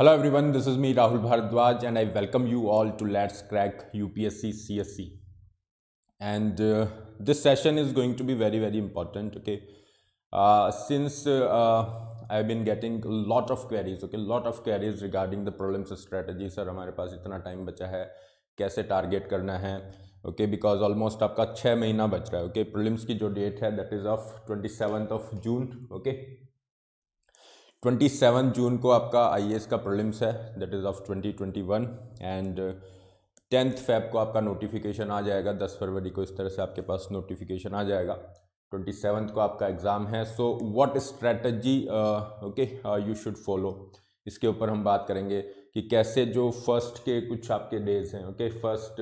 Hello everyone, this is me Rahul Bharadwaj and I welcome you all to Let's Crack UPSC CSC. And uh, this session is going to be very very important, okay? Uh, since uh, I've been getting a lot of queries, okay, lot of queries regarding the problems strategy. Sir हमारे पास इतना time बचा है कैसे target करना है okay because almost आपका छः महीना बच रहा है ओके okay? प्रिलिम्स की जो डेट है that is of twenty seventh of June okay twenty seven June को आपका आई का प्रोलिम्स है that is of twenty twenty one and tenth Feb को आपका नोटिफिकेशन आ जाएगा दस फरवरी को इस तरह से आपके पास नोटिफिकेशन आ जाएगा ट्वेंटी सेवन को आपका एग्ज़ाम है so what strategy okay you should follow इसके ऊपर हम बात करेंगे कि कैसे जो फर्स्ट के कुछ आपके डेज हैं okay first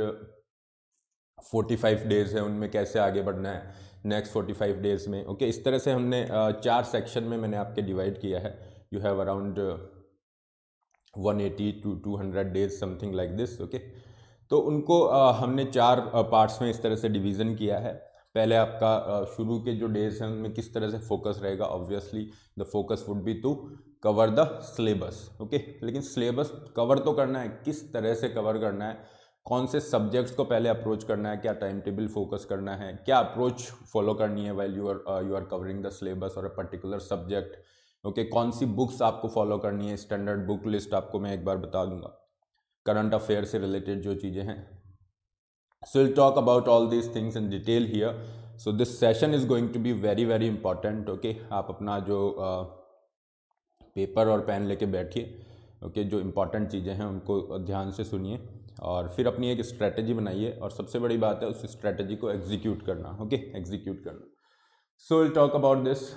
forty five days हैं उनमें कैसे आगे बढ़ना है नेक्स्ट फोर्टी फाइव डेज में ओके okay, इस तरह से हमने uh, चार सेक्शन में मैंने आपके डिवाइड किया है you have around uh, 180 to 200 days something like this okay तो उनको आ, हमने चार पार्ट्स में इस तरह से डिवीज़न किया है पहले आपका शुरू के जो डेज हैं उनमें किस तरह से फोकस रहेगा obviously the focus would be to cover the syllabus okay लेकिन सिलेबस कवर तो करना है किस तरह से कवर करना है कौन से सब्जेक्ट्स को पहले अप्रोच करना है क्या टाइम टेबल फोकस करना है क्या अप्रोच फॉलो करनी है well you are you are covering the syllabus और a particular subject okay okay, कौन सी बुक्स आपको फॉलो करनी है स्टैंडर्ड बुक लिस्ट आपको मैं एक बार बता दूंगा करंट अफेयर से रिलेटेड जो चीज़ें हैं so will talk about all these things in detail here so this session is going to be very very important okay आप अपना जो पेपर और पेन लेके बैठिए ओके okay, जो इंपॉर्टेंट चीज़ें हैं उनको ध्यान से सुनिए और फिर अपनी एक स्ट्रैटेजी बनाइए और सबसे बड़ी बात है उस स्ट्रैटेजी को एग्जीक्यूट करना ओके okay? एग्जीक्यूट करना so will talk about this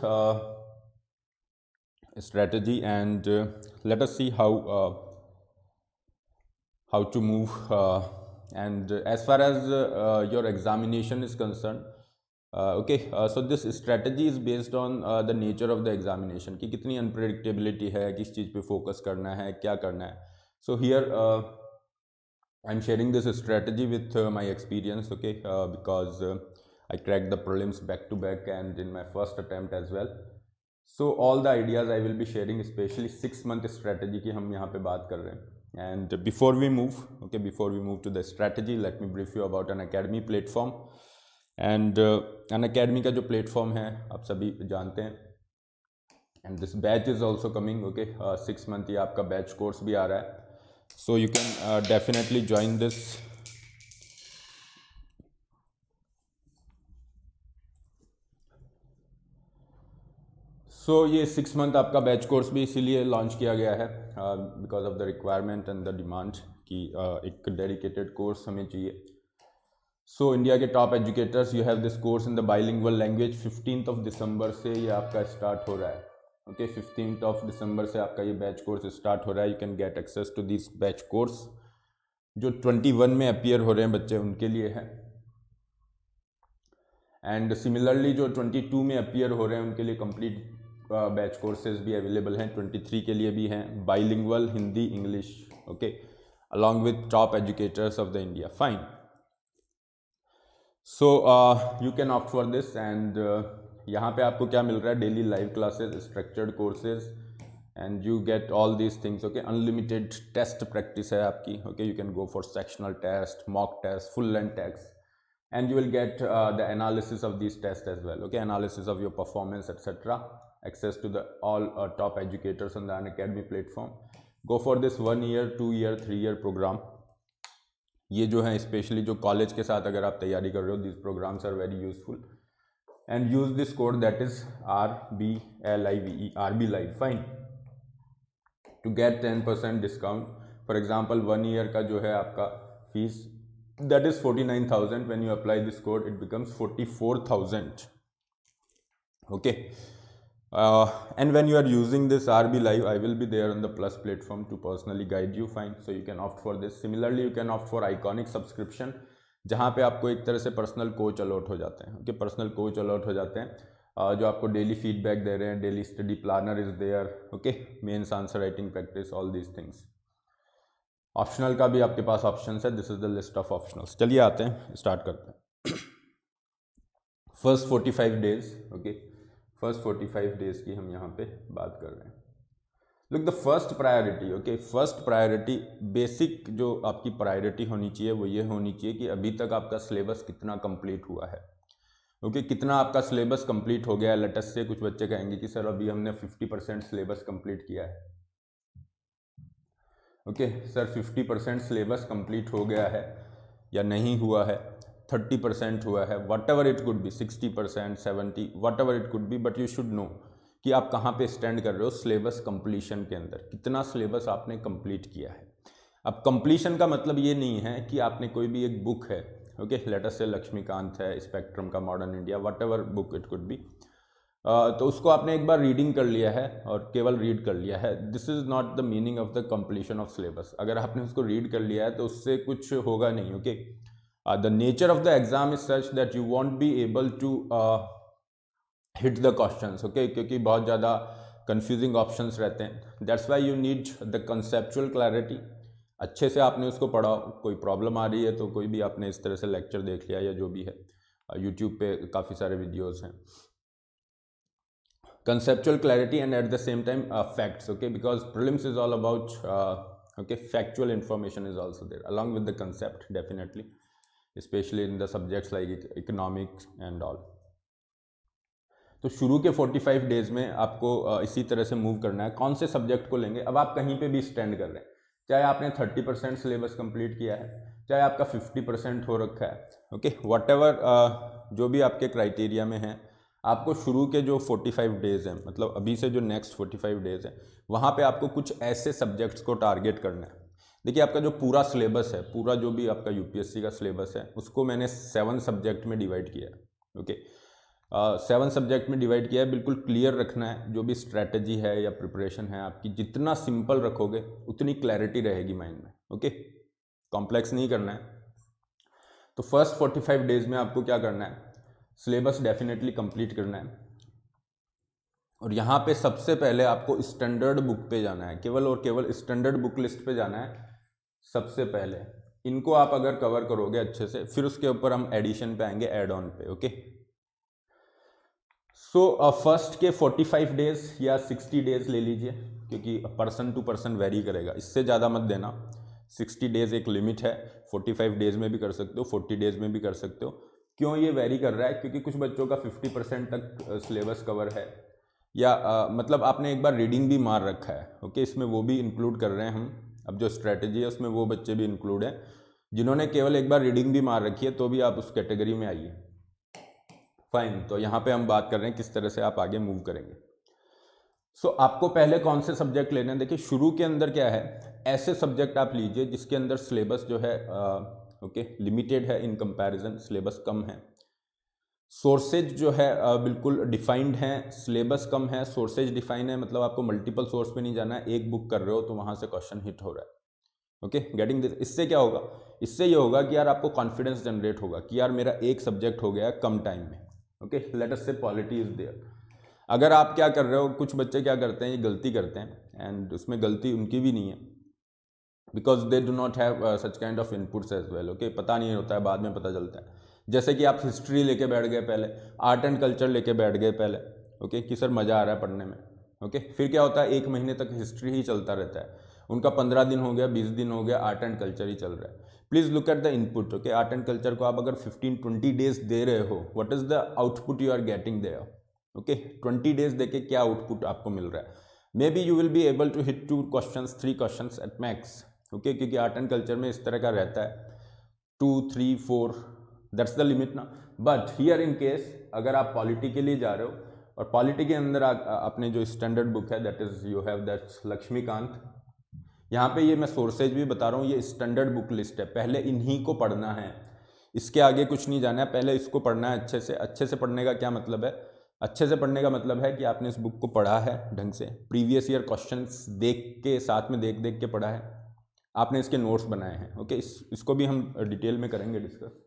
strategy and uh, let us see how uh, how to move uh, and as far as uh, uh, your examination is concerned okay so this strategy is based on the nature of the examination कि कितनी unpredictability है किस चीज़ पे focus करना है क्या करना so here I am sharing this strategy with my experience okay because I cracked the prelims back to back and in my first attempt as well so all the ideas I will be sharing specially six month strategy की हम यहाँ पे बात कर रहे हैं and before we move okay before we move to the strategy let me brief you about Unacademy platform and Unacademy का जो प्लेटफॉर्म है आप सभी जानते हैं and this batch is also coming okay six month ये आपका batch course भी आ रहा है so you can definitely join this so so, ये सिक्स मंथ आपका बैच कोर्स भी इसीलिए लॉन्च किया गया है because of the requirement and the demand कि uh, एक डेडिकेटेड कोर्स हमें चाहिए सो so, इंडिया के top educators you have this course in the bilingual language fifteen of December से ये आपका स्टार्ट हो रहा है ओके फिफ्टीन ऑफ दिसंबर से आपका ये बैच कोर्स स्टार्ट हो रहा है you can get access to this batch course जो ट्वेंटी वन में अपियर हो रहे हैं बच्चे उनके लिए है एंड सिमिलरली जो ट्वेंटी टू में अपियर हो रहे हैं उनके लिए कंप्लीट बैच कोर्सेज भी अवेलेबल हैं 23 के लिए भी हैं bilingual Hindi English okay along with top educators of the India fine so you can opt for this and यहाँ पे आपको क्या मिल रहा है daily live classes structured courses and you get all these things okay unlimited test practice है आपकी okay you can go for sectional test mock test full length test and you will get the analysis of this test as well okay analysis of your performance etcetera access to the all uh, top educators on the Unacademy platform. Go for this one year, two year, three year program. ये जो है specially जो college के साथ अगर आप तैयारी कर रहे हो this programs are very useful and use this code that is R B L I V E R B live fine to get ten percent discount for example one year का जो है आपका fees that is forty nine thousand when you apply this code it becomes forty four thousand okay Uh, and when you are using this RB Live, I will be there on the Plus platform to personally guide you fine. So you can opt for this. Similarly, you can opt for Iconic subscription, जहाँ पे आपको एक तरह से personal coach allot हो जाते हैं okay personal coach allot हो जाते हैं uh, जो आपको डेली फीडबैक दे रहे हैं daily study planner is there okay mains answer writing practice all these things optional का भी आपके पास ऑप्शन है this is the list of optionals चलिए आते हैं स्टार्ट करते हैं first forty five days okay first forty five days की हम यहाँ पे बात कर रहे हैं look the first priority okay first priority basic जो आपकी प्रायोरिटी होनी चाहिए वो ये होनी चाहिए कि अभी तक आपका सिलेबस कितना कंप्लीट हुआ है ओके okay, कितना आपका सिलेबस कंप्लीट हो गया है लेटस से कुछ बच्चे कहेंगे कि सर अभी हमने 50 परसेंट सिलेबस कंप्लीट किया है okay okay, sir 50 percent syllabus complete हो गया है या नहीं हुआ है थर्टी परसेंट हुआ है वट एवर इट कुड भी sixty percent seventy whatever it could भी बट यू शुड नो कि आप कहाँ पे स्टैंड कर रहे हो सिलेबस कंप्लीशन के अंदर कितना सिलेबस आपने कंप्लीट किया है अब कंप्लीशन का मतलब ये नहीं है कि आपने कोई भी एक बुक है ओके लेटर से लक्ष्मीकांत है स्पेक्ट्रम का modern India whatever book it could भी तो उसको आपने एक बार रीडिंग कर लिया है और केवल रीड कर लिया है this is not the meaning of the completion of syllabus अगर आपने उसको रीड कर लिया है तो उससे कुछ होगा नहीं okay okay? Uh, the nature of the exam is such that you won't be able to hit the question okay क्योंकि बहुत ज़्यादा कन्फ्यूजिंग ऑप्शन रहते हैं that's why you need the conceptual clarity अच्छे से आपने उसको पढ़ा कोई प्रॉब्लम आ रही है तो कोई भी आपने इस तरह से लेक्चर देख लिया या जो भी है यूट्यूब uh, पे काफ़ी सारे वीडियोस हैं conceptual clarity and at the same time facts okay because prelims is all about okay factual information is also there along with the concept definitely especially in the subjects like economics and all तो शुरू के 45 days में आपको इसी तरह से move करना है कौन से सब्जेक्ट को लेंगे अब आप कहीं पे भी स्टैंड कर रहे हैं चाहे आपने 30 परसेंट सिलेबस कंप्लीट किया है चाहे आपका 50 परसेंट हो रखा है ओके वट एवर जो भी आपके क्राइटेरिया में है आपको शुरू के जो 45 डेज हैं मतलब अभी से जो नेक्स्ट 45 डेज हैं वहाँ पे आपको कुछ ऐसे सब्जेक्ट्स को टारगेट करना है देखिए आपका जो पूरा सिलेबस है पूरा जो भी आपका यूपीएससी का सिलेबस है उसको मैंने सेवन सब्जेक्ट में डिवाइड किया ओके सेवन सब्जेक्ट में डिवाइड किया है बिल्कुल क्लियर रखना है जो भी स्ट्रैटेजी है या प्रिपरेशन है आपकी जितना सिंपल रखोगे उतनी क्लैरिटी रहेगी माइंड में ओके कॉम्प्लेक्स नहीं करना है तो फर्स्ट फोर्टी फाइव डेज में आपको क्या करना है सिलेबस डेफिनेटली कंप्लीट करना है और यहाँ पे सबसे पहले आपको स्टैंडर्ड बुक पे जाना है केवल और केवल स्टैंडर्ड बुक लिस्ट पे जाना है सबसे पहले इनको आप अगर कवर करोगे अच्छे से फिर उसके ऊपर हम एडिशन पे आएंगे एड ऑन पे ओके सो फर्स्ट के 45 डेज या 60 डेज ले लीजिए क्योंकि पर्सन टू पर्सन वेरी करेगा इससे ज़्यादा मत देना 60 डेज एक लिमिट है 45 डेज में भी कर सकते हो 40 डेज में भी कर सकते हो क्यों ये वेरी कर रहा है क्योंकि कुछ बच्चों का 50 परसेंट तक सिलेबस uh, कवर है या आ, uh, मतलब आपने एक बार रीडिंग भी मार रखा है ओके इसमें वो भी इंक्लूड कर रहे हैं हम अब जो स्ट्रैटेजी है उसमें वो बच्चे भी इंक्लूड हैं जिन्होंने केवल एक बार रीडिंग भी मार रखी है तो भी आप उस कैटेगरी में आइए फाइन तो यहाँ पे हम बात कर रहे हैं किस तरह से आप आगे मूव करेंगे सो so, आपको पहले कौन से सब्जेक्ट लेने हैं देखिए शुरू के अंदर क्या है ऐसे सब्जेक्ट आप लीजिए जिसके अंदर सिलेबस जो है ओके लिमिटेड है इन कंपैरिजन सिलेबस कम है सोर्सेज जो है बिल्कुल डिफाइंड हैं सिलेबस कम है सोर्सेज डिफाइंड है मतलब आपको मल्टीपल सोर्स पे नहीं जाना है एक बुक कर रहे हो तो वहाँ से क्वेश्चन हिट हो रहा है ओके गेटिंग दिस इससे क्या होगा इससे ये होगा कि यार आपको कॉन्फिडेंस जनरेट होगा कि यार मेरा एक सब्जेक्ट हो गया कम टाइम में okay let us say polity is there अगर आप क्या कर रहे हो कुछ बच्चे क्या करते हैं ये गलती करते हैं एंड उसमें गलती उनकी भी नहीं है because they do not have such kind of inputs as well okay पता नहीं होता है बाद में पता चलता है जैसे कि आप हिस्ट्री लेके बैठ गए पहले आर्ट एंड कल्चर लेके बैठ गए पहले ओके कि सर मज़ा आ रहा है पढ़ने में ओके फिर क्या होता है एक महीने तक हिस्ट्री ही चलता रहता है उनका पंद्रह दिन हो गया बीस दिन हो गया आर्ट एंड कल्चर ही चल रहा है please look at the input okay art and culture को आप अगर फिफ्टीन ट्वेंटी डेज दे रहे हो what is the output you are getting दे ओके ट्वेंटी डेज दे के क्या आउटपुट आपको मिल रहा है may be you will be able to hit two question three question at max okay क्योंकि आर्ट एंड कल्चर में इस तरह का रहता है two three four that's the limit ना बट हियर इन केस अगर आप पॉलिटी के लिए जा रहे हो और पॉलिटी के अंदर अपने जो स्टैंडर्ड बुक है that is you have that's Laxmikanth यहाँ पे ये मैं सोर्सेज भी बता रहा हूँ ये स्टैंडर्ड बुक लिस्ट है पहले इन्हीं को पढ़ना है इसके आगे कुछ नहीं जाना है पहले इसको पढ़ना है अच्छे से अच्छे से पढ़ने का क्या मतलब है अच्छे से पढ़ने का मतलब है कि आपने इस बुक को पढ़ा है ढंग से प्रीवियस ईयर क्वेश्चन देख के साथ में देख देख के पढ़ा है आपने इसके नोट्स बनाए हैं ओके इस, इसको भी हम डिटेल में करेंगे discuss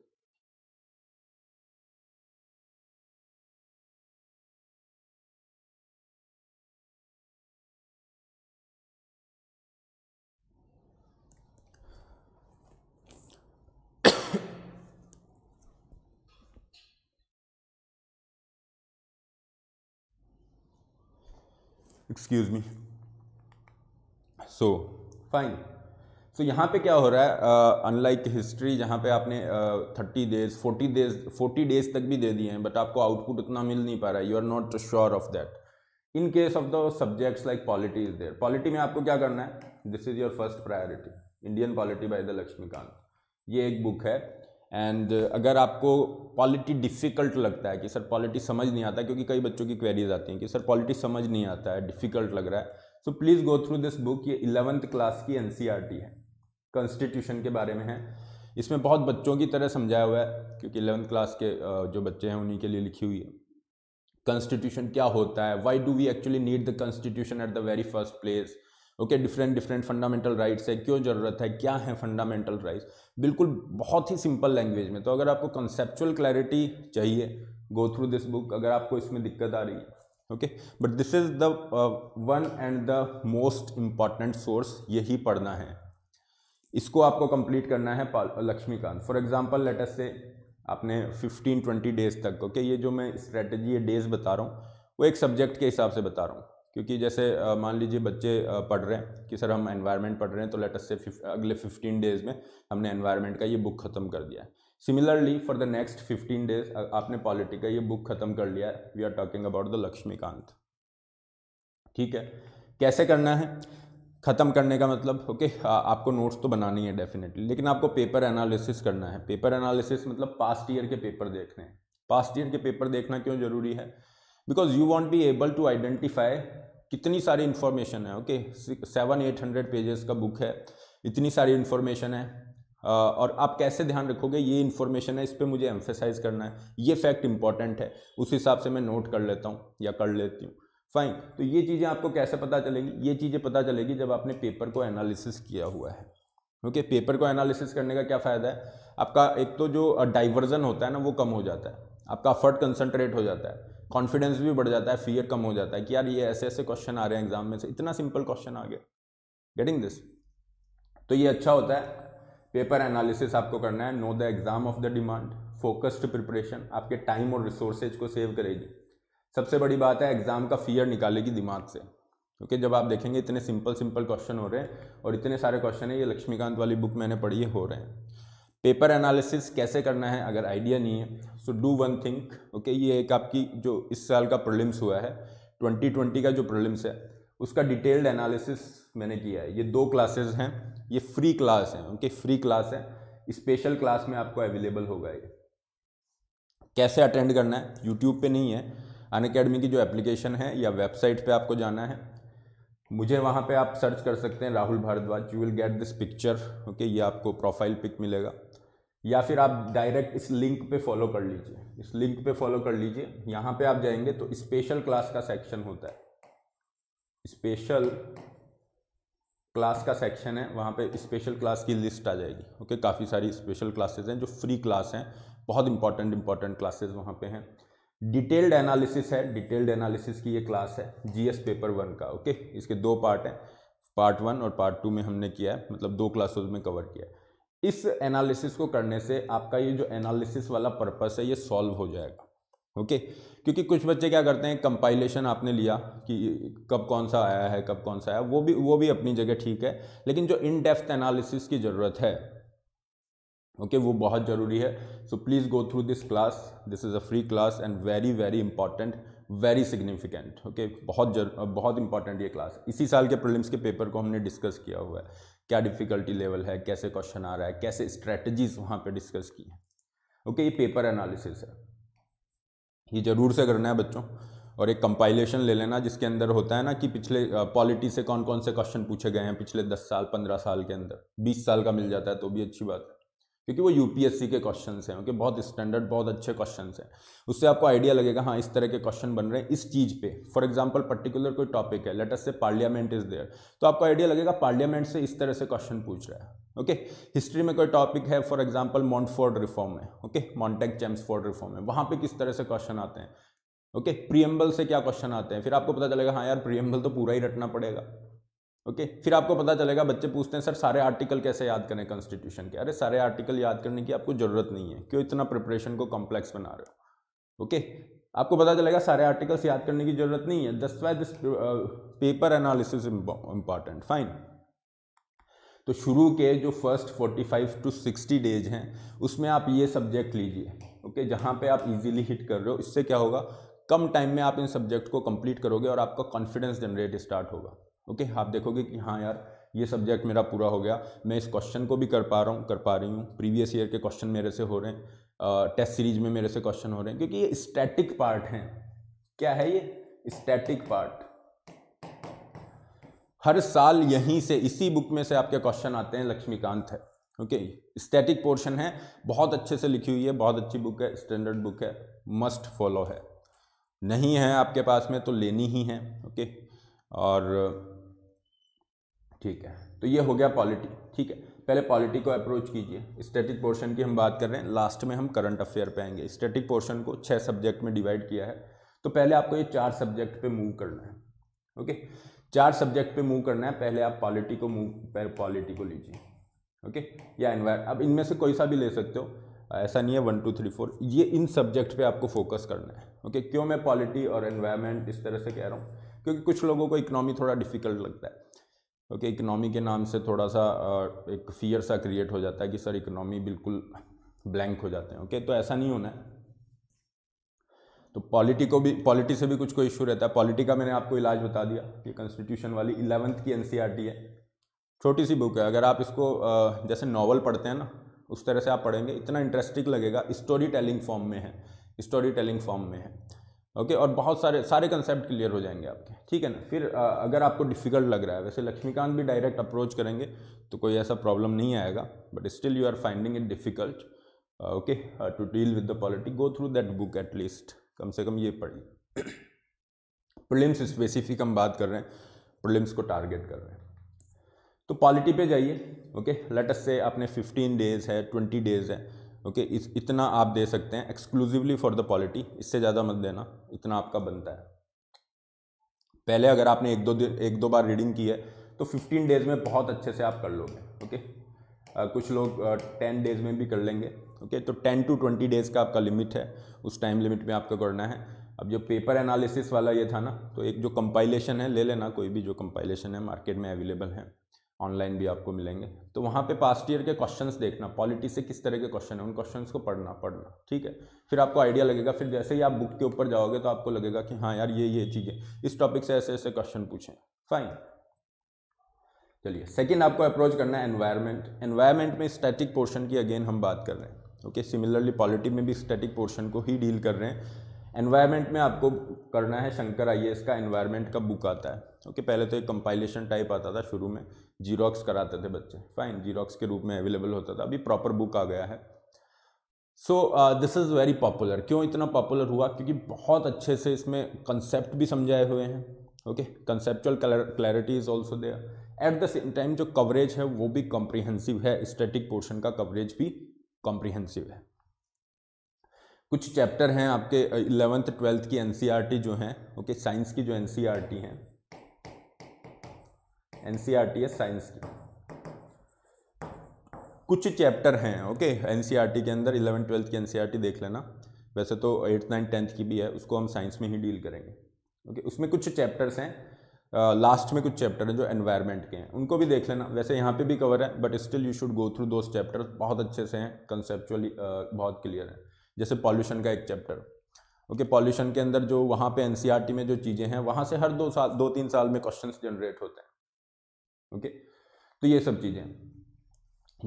excuse me so fine so यहाँ पे क्या हो रहा है अनलाइक uh, हिस्ट्री जहाँ पे आपने thirty days forty days forty days तक भी दे दिए हैं बट आपको आउटपुट उतना मिल नहीं पा रहा है you are not sure of that in case of the subjects like polity is there polity में आपको क्या करना है this is your first priority Indian polity by the Laxmikanth ये एक बुक है एंड uh, अगर आपको पॉलिटी डिफ़िकल्ट लगता है कि सर पॉलिटी समझ नहीं आता क्योंकि कई बच्चों की क्वेरीज आती हैं कि सर पॉलिटी समझ नहीं आता है डिफ़िकल्ट लग रहा है so please go through this book ये इलेवंथ क्लास की एन e है कॉन्स्टिट्यूशन के बारे में है इसमें बहुत बच्चों की तरह समझाया हुआ है क्योंकि इलेवंथ क्लास के जो बच्चे हैं उन्हीं के लिए लिखी हुई है कॉन्स्टिट्यूशन क्या होता है why do we actually need the constitution at the very first place okay different different fundamental rights है क्यों ज़रूरत है क्या है फंडामेंटल राइट्स बिल्कुल बहुत ही सिंपल लैंग्वेज में तो अगर आपको कंसेप्चुअल क्लैरिटी चाहिए गो थ्रू दिस बुक अगर आपको इसमें दिक्कत आ रही है okay but this is the one and the most important source यही पढ़ना है इसको आपको कंप्लीट करना है लक्ष्मीकांत फॉर एग्जाम्पल लेटेस्ट से आपने फिफ्टीन 20 डेज तक ओके okay? ये जो मैं स्ट्रेटजी डेज बता रहा हूँ वो एक सब्जेक्ट के हिसाब से बता रहा हूँ क्योंकि जैसे मान लीजिए बच्चे पढ़ रहे हैं कि सर हम एनवायरनमेंट पढ़ रहे हैं तो अस से अगले फिफ्टीन डेज़ में हमने एनवायरनमेंट का ये बुक ख़त्म कर दिया है similarly for the next fifteen days आपने पॉलिटिक का ये बुक ख़त्म कर लिया है we are talking about the Laxmikanth ठीक है कैसे करना है ख़त्म करने का मतलब ओके okay, आपको नोट्स तो बनानी है डेफिनेटली लेकिन आपको पेपर एनालिसिस करना है पेपर एनालिसिस मतलब पास्ट ईयर के पेपर देखने हैं पास्ट ईयर के पेपर देखना क्यों ज़रूरी है because you want be able to identify कितनी सारी इन्फॉर्मेशन है okay seven eight hundred pages का बुक है इतनी सारी इन्फॉर्मेशन है और आप कैसे ध्यान रखोगे ये इन्फॉर्मेशन है इस पर मुझे एम्फेसाइज करना है ये फैक्ट इंपॉर्टेंट है उस हिसाब से मैं नोट कर लेता हूँ या कर लेती हूँ फाइन तो ये चीज़ें आपको कैसे पता चलेंगी ये चीज़ें पता चलेगी जब आपने पेपर को एनालिसिस किया हुआ है ओके पेपर को एनालिसिस करने का क्या फ़ायदा है आपका एक तो जो डाइवर्जन होता है ना वो कम हो जाता है आपका अफर्ट कंसनट्रेट हो जाता है कॉन्फिडेंस भी बढ़ जाता है फियर कम हो जाता है कि यार ये ऐसे ऐसे क्वेश्चन आ रहे हैं एग्जाम में से इतना सिंपल क्वेश्चन आ गया गेटिंग दिस तो ये अच्छा होता है पेपर एनालिसिस आपको करना है know the exam of the demand focused preparation आपके टाइम और रिसोर्सेज को सेव करेगी सबसे बड़ी बात है एग्जाम का फियर निकालेगी दिमाग से क्योंकि जब आप देखेंगे इतने सिंपल सिंपल क्वेश्चन हो रहे हैं और इतने सारे क्वेश्चन हैं ये लक्ष्मीकांत वाली बुक मैंने पढ़ी है हो रहे हैं पेपर एनालिसिस कैसे करना है अगर आइडिया नहीं है so do one think okay ये एक आपकी जो इस साल का प्रॉब्लम्स हुआ है 2020 का जो प्रॉब्लम्स है उसका डिटेल्ड एनालिसिस मैंने किया है ये दो क्लासेस हैं ये फ्री क्लास है ओके फ्री क्लास है स्पेशल क्लास में आपको अवेलेबल होगा ये कैसे अटेंड करना है यूट्यूब पे नहीं है अन अकेडमी की जो एप्लीकेशन है या वेबसाइट पे आपको जाना है मुझे वहाँ पे आप सर्च कर सकते हैं Rahul Bhardwaj you will get this picture okay ये आपको प्रोफाइल पिक मिलेगा या फिर आप डायरेक्ट इस लिंक पे फॉलो कर लीजिए इस लिंक पे फॉलो कर लीजिए यहाँ पे आप जाएंगे तो स्पेशल क्लास का सेक्शन होता है स्पेशल क्लास का सेक्शन है वहाँ पे स्पेशल क्लास की लिस्ट आ जाएगी ओके काफ़ी सारी स्पेशल क्लासेस हैं जो फ्री क्लास हैं बहुत इंपॉर्टेंट इंपॉर्टेंट क्लासेज वहाँ पर हैं डिटेल्ड एनालिसिस है डिटेल्ड एनालिसिस की ये क्लास है जी पेपर वन का ओके इसके दो पार्ट हैं पार्ट वन और पार्ट टू में हमने किया है मतलब दो क्लासेज में कवर किया है इस एनालिसिस को करने से आपका ये जो एनालिसिस वाला पर्पस है ये सॉल्व हो जाएगा ओके क्योंकि कुछ बच्चे क्या करते हैं कंपाइलेशन आपने लिया कि कब कौन सा आया है कब कौन सा आया वो भी वो भी अपनी जगह ठीक है लेकिन जो इन डेप्थ एनालिसिस की ज़रूरत है ओके okay, वो बहुत ज़रूरी है so please go through this class this is a free class and very very important very significant okay बहुत जर, बहुत इंपॉर्टेंट ये क्लास इसी साल के प्रीलिम्स के पेपर को हमने डिस्कस किया हुआ है क्या डिफ़िकल्टी लेवल है कैसे क्वेश्चन आ रहा है कैसे स्ट्रेटजीज वहाँ पे डिस्कस की है ओके ये पेपर एनालिसिस है ये ज़रूर से करना है बच्चों और एक कंपाइलेशन ले लेना जिसके अंदर होता है ना कि पिछले पॉलिटी से कौन कौन से क्वेश्चन पूछे गए हैं पिछले दस साल पंद्रह साल के अंदर बीस साल का मिल जाता है तो भी अच्छी बात है क्योंकि वो यूपीएससी के क्वेश्चन हैं ओके बहुत स्टैंडर्ड बहुत अच्छे क्वेश्चन हैं उससे आपको आइडिया लगेगा हाँ इस तरह के क्वेश्चन बन रहे हैं इस चीज़ पे फॉर एग्जाम्पल पर्टिकुलर कोई टॉपिक है let's say parliament is there तो आपको आइडिया लगेगा पार्लियामेंट से इस तरह से क्वेश्चन पूछ रहा है ओके okay? हिस्ट्री में कोई टॉपिक है फॉर एग्जाम्पल मॉन्टफोर्ड रिफॉर्म है ओके मॉन्टेक चैम्सफोर्ड रिफॉर्म है वहां पर किस तरह से क्वेश्चन आते हैं ओके okay? प्रियम्बल से क्या क्वेश्चन आते हैं फिर आपको पता चलेगा हाँ यार प्रियम्बल तो पूरा ही रटना पड़ेगा ओके okay, फिर आपको पता चलेगा बच्चे पूछते हैं सर सारे आर्टिकल कैसे याद करें कॉन्स्टिट्यूशन के अरे सारे आर्टिकल याद करने की आपको ज़रूरत नहीं है क्यों इतना प्रिपरेशन को कॉम्प्लेक्स बना रहे हो ओके okay, आपको पता चलेगा सारे आर्टिकल्स याद करने की ज़रूरत नहीं है दस why this paper analysis important fine तो शुरू के जो फर्स्ट 45 टू 60 डेज हैं उसमें आप ये सब्जेक्ट लीजिए ओके okay, जहाँ पे आप इजीली हिट कर रहे हो इससे क्या होगा कम टाइम में आप इन सब्जेक्ट को कंप्लीट करोगे और आपका कॉन्फिडेंस जनरेट स्टार्ट होगा ओके आप देखोगे कि हाँ यार ये सब्जेक्ट मेरा पूरा हो गया मैं इस क्वेश्चन को भी कर पा रहा हूँ कर पा रही हूँ प्रीवियस ईयर के क्वेश्चन मेरे से हो रहे हैं टेस्ट सीरीज में मेरे से क्वेश्चन हो रहे हैं क्योंकि ये स्टैटिक पार्ट हैं क्या है ये स्टैटिक पार्ट हर साल यहीं से इसी बुक में से आपके क्वेश्चन आते हैं लक्ष्मीकांत है ओके स्टैटिक पोर्शन है बहुत अच्छे से लिखी हुई है बहुत अच्छी बुक है स्टैंडर्ड बुक है मस्ट फॉलो है नहीं है आपके पास में तो लेनी ही है ओके और ठीक है तो ये हो गया पॉलिटी ठीक है पहले पॉलिटी को अप्रोच कीजिए स्टैटिक पोर्शन की हम बात कर रहे हैं लास्ट में हम करंट अफेयर पे आएंगे स्टैटिक पोर्शन को छः सब्जेक्ट में डिवाइड किया है तो पहले आपको ये चार सब्जेक्ट पे मूव करना है ओके चार सब्जेक्ट पे मूव करना है पहले आप पॉलिटी को मूव पॉलिटी को लीजिए ओके या इन्वायर अब इनमें से कोई सा भी ले सकते हो ऐसा नहीं है वन टू थ्री फोर ये इन सब्जेक्ट पर आपको फोकस करना है ओके क्यों मैं पॉलिटी और इन्वायरमेंट इस तरह से कह रहा हूँ क्योंकि कुछ लोगों को इकनॉमी थोड़ा डिफिकल्ट लगता है ओके okay, इकनॉमी के नाम से थोड़ा सा एक फियर सा क्रिएट हो जाता है कि सर इकनॉमी बिल्कुल ब्लैंक हो जाते हैं ओके okay? तो ऐसा नहीं होना है तो पॉलिटी को भी पॉलिटी से भी कुछ कोई इशू रहता है पॉलिटी का मैंने आपको इलाज बता दिया कि कॉन्स्टिट्यूशन वाली इलेवंथ की एन e है छोटी सी बुक है अगर आप इसको जैसे नॉवल पढ़ते हैं ना उस तरह से आप पढ़ेंगे इतना इंटरेस्टिंग लगेगा स्टोरी टेलिंग फॉर्म में है स्टोरी टेलिंग फॉर्म में है ओके और बहुत सारे सारे कंसेप्ट क्लियर हो जाएंगे आपके ठीक है ना फिर अगर आपको डिफ़िकल्ट लग रहा है वैसे लक्ष्मीकांत भी डायरेक्ट अप्रोच करेंगे तो कोई ऐसा प्रॉब्लम नहीं आएगा but still you are finding it difficult okay to deal with the polity go through that book at least कम से कम ये पढ़िए प्रिलिम्स स्पेसिफिक हम बात कर रहे हैं प्रिलिम्स को टारगेट कर रहे हैं तो पॉलिटी पे जाइए ओके लेटस से आपने 15 डेज है 20 डेज है ओके okay, इस इतना आप दे सकते हैं एक्सक्लूसिवली फॉर द पॉलिटी इससे ज़्यादा मत देना इतना आपका बनता है पहले अगर आपने एक दो दिन एक दो बार रीडिंग की है तो 15 डेज़ में बहुत अच्छे से आप कर लोगे ओके okay? कुछ लोग टेन डेज़ में भी कर लेंगे ओके okay? तो टेन टू ट्वेंटी डेज़ का आपका लिमिट है उस टाइम लिमिट में आपको करना है अब जो पेपर एनालिसिस वाला ये था ना तो एक जो कंपाइलेशन है ले लेना कोई भी जो कंपाइलेशन है मार्केट में अवेलेबल है ऑनलाइन भी आपको मिलेंगे तो वहाँ पे पास्ट ईयर के क्वेश्चंस देखना पॉलिटी से किस तरह के क्वेश्चन है उन क्वेश्चंस को पढ़ना पढ़ना ठीक है फिर आपको आइडिया लगेगा फिर जैसे ही आप बुक के ऊपर जाओगे तो आपको लगेगा कि हाँ यार ये ये चीज़ें इस टॉपिक से ऐसे ऐसे क्वेश्चन पूछें फाइन चलिए सेकेंड आपको अप्रोच करना है एनवायरमेंट एनवायरमेंट में स्टैटिक पोर्शन की अगेन हम बात कर रहे हैं ओके सिमिलरली पॉलिटी में भी स्टैटिक पोर्शन को ही डील कर रहे हैं एनवायरनमेंट में आपको करना है शंकर आई का एनवायरनमेंट का बुक आता है ओके पहले तो एक कंपाइलेशन टाइप आता था शुरू में जीरोक्स कराते थे बच्चे फाइन जीरोक्स के रूप में अवेलेबल होता था अभी प्रॉपर बुक आ गया है so this is very popular क्यों इतना पॉपुलर हुआ क्योंकि बहुत अच्छे से इसमें कंसेप्ट भी समझाए हुए हैं okay conceptual clarity is also there at the same time जो कवरेज है वो भी कॉम्प्रिहेंसिव है स्टैटिक पोर्शन का कवरेज भी कॉम्प्रिहेंसिव है कुछ चैप्टर हैं आपके इलेवेंथ ट्वेल्थ की एन e जो हैं ओके साइंस की जो एन टी e हैं टी e है साइंस की कुछ चैप्टर हैं okay N C R T के अंदर इलेवंथ ट्वेल्थ की एन सी आर टी देख लेना वैसे तो एट्थ नाइन्थ टेंथ की भी है उसको हम साइंस में ही डील करेंगे ओके उसमें कुछ चैप्टर्स हैं लास्ट में कुछ चैप्टर हैं जो एनवायरमेंट के हैं उनको भी देख लेना वैसे यहाँ पे भी कवर है but still you should go through those chapter बहुत अच्छे से हैं कंसेप्चुअली बहुत क्लियर है जैसे पॉल्यूशन का एक चैप्टर ओके पॉल्यूशन के अंदर जो वहाँ पे एनसीईआरटी e में जो चीज़ें हैं वहाँ से हर दो साल दो तीन साल में क्वेश्चंस जनरेट होते हैं ओके तो ये सब चीज़ें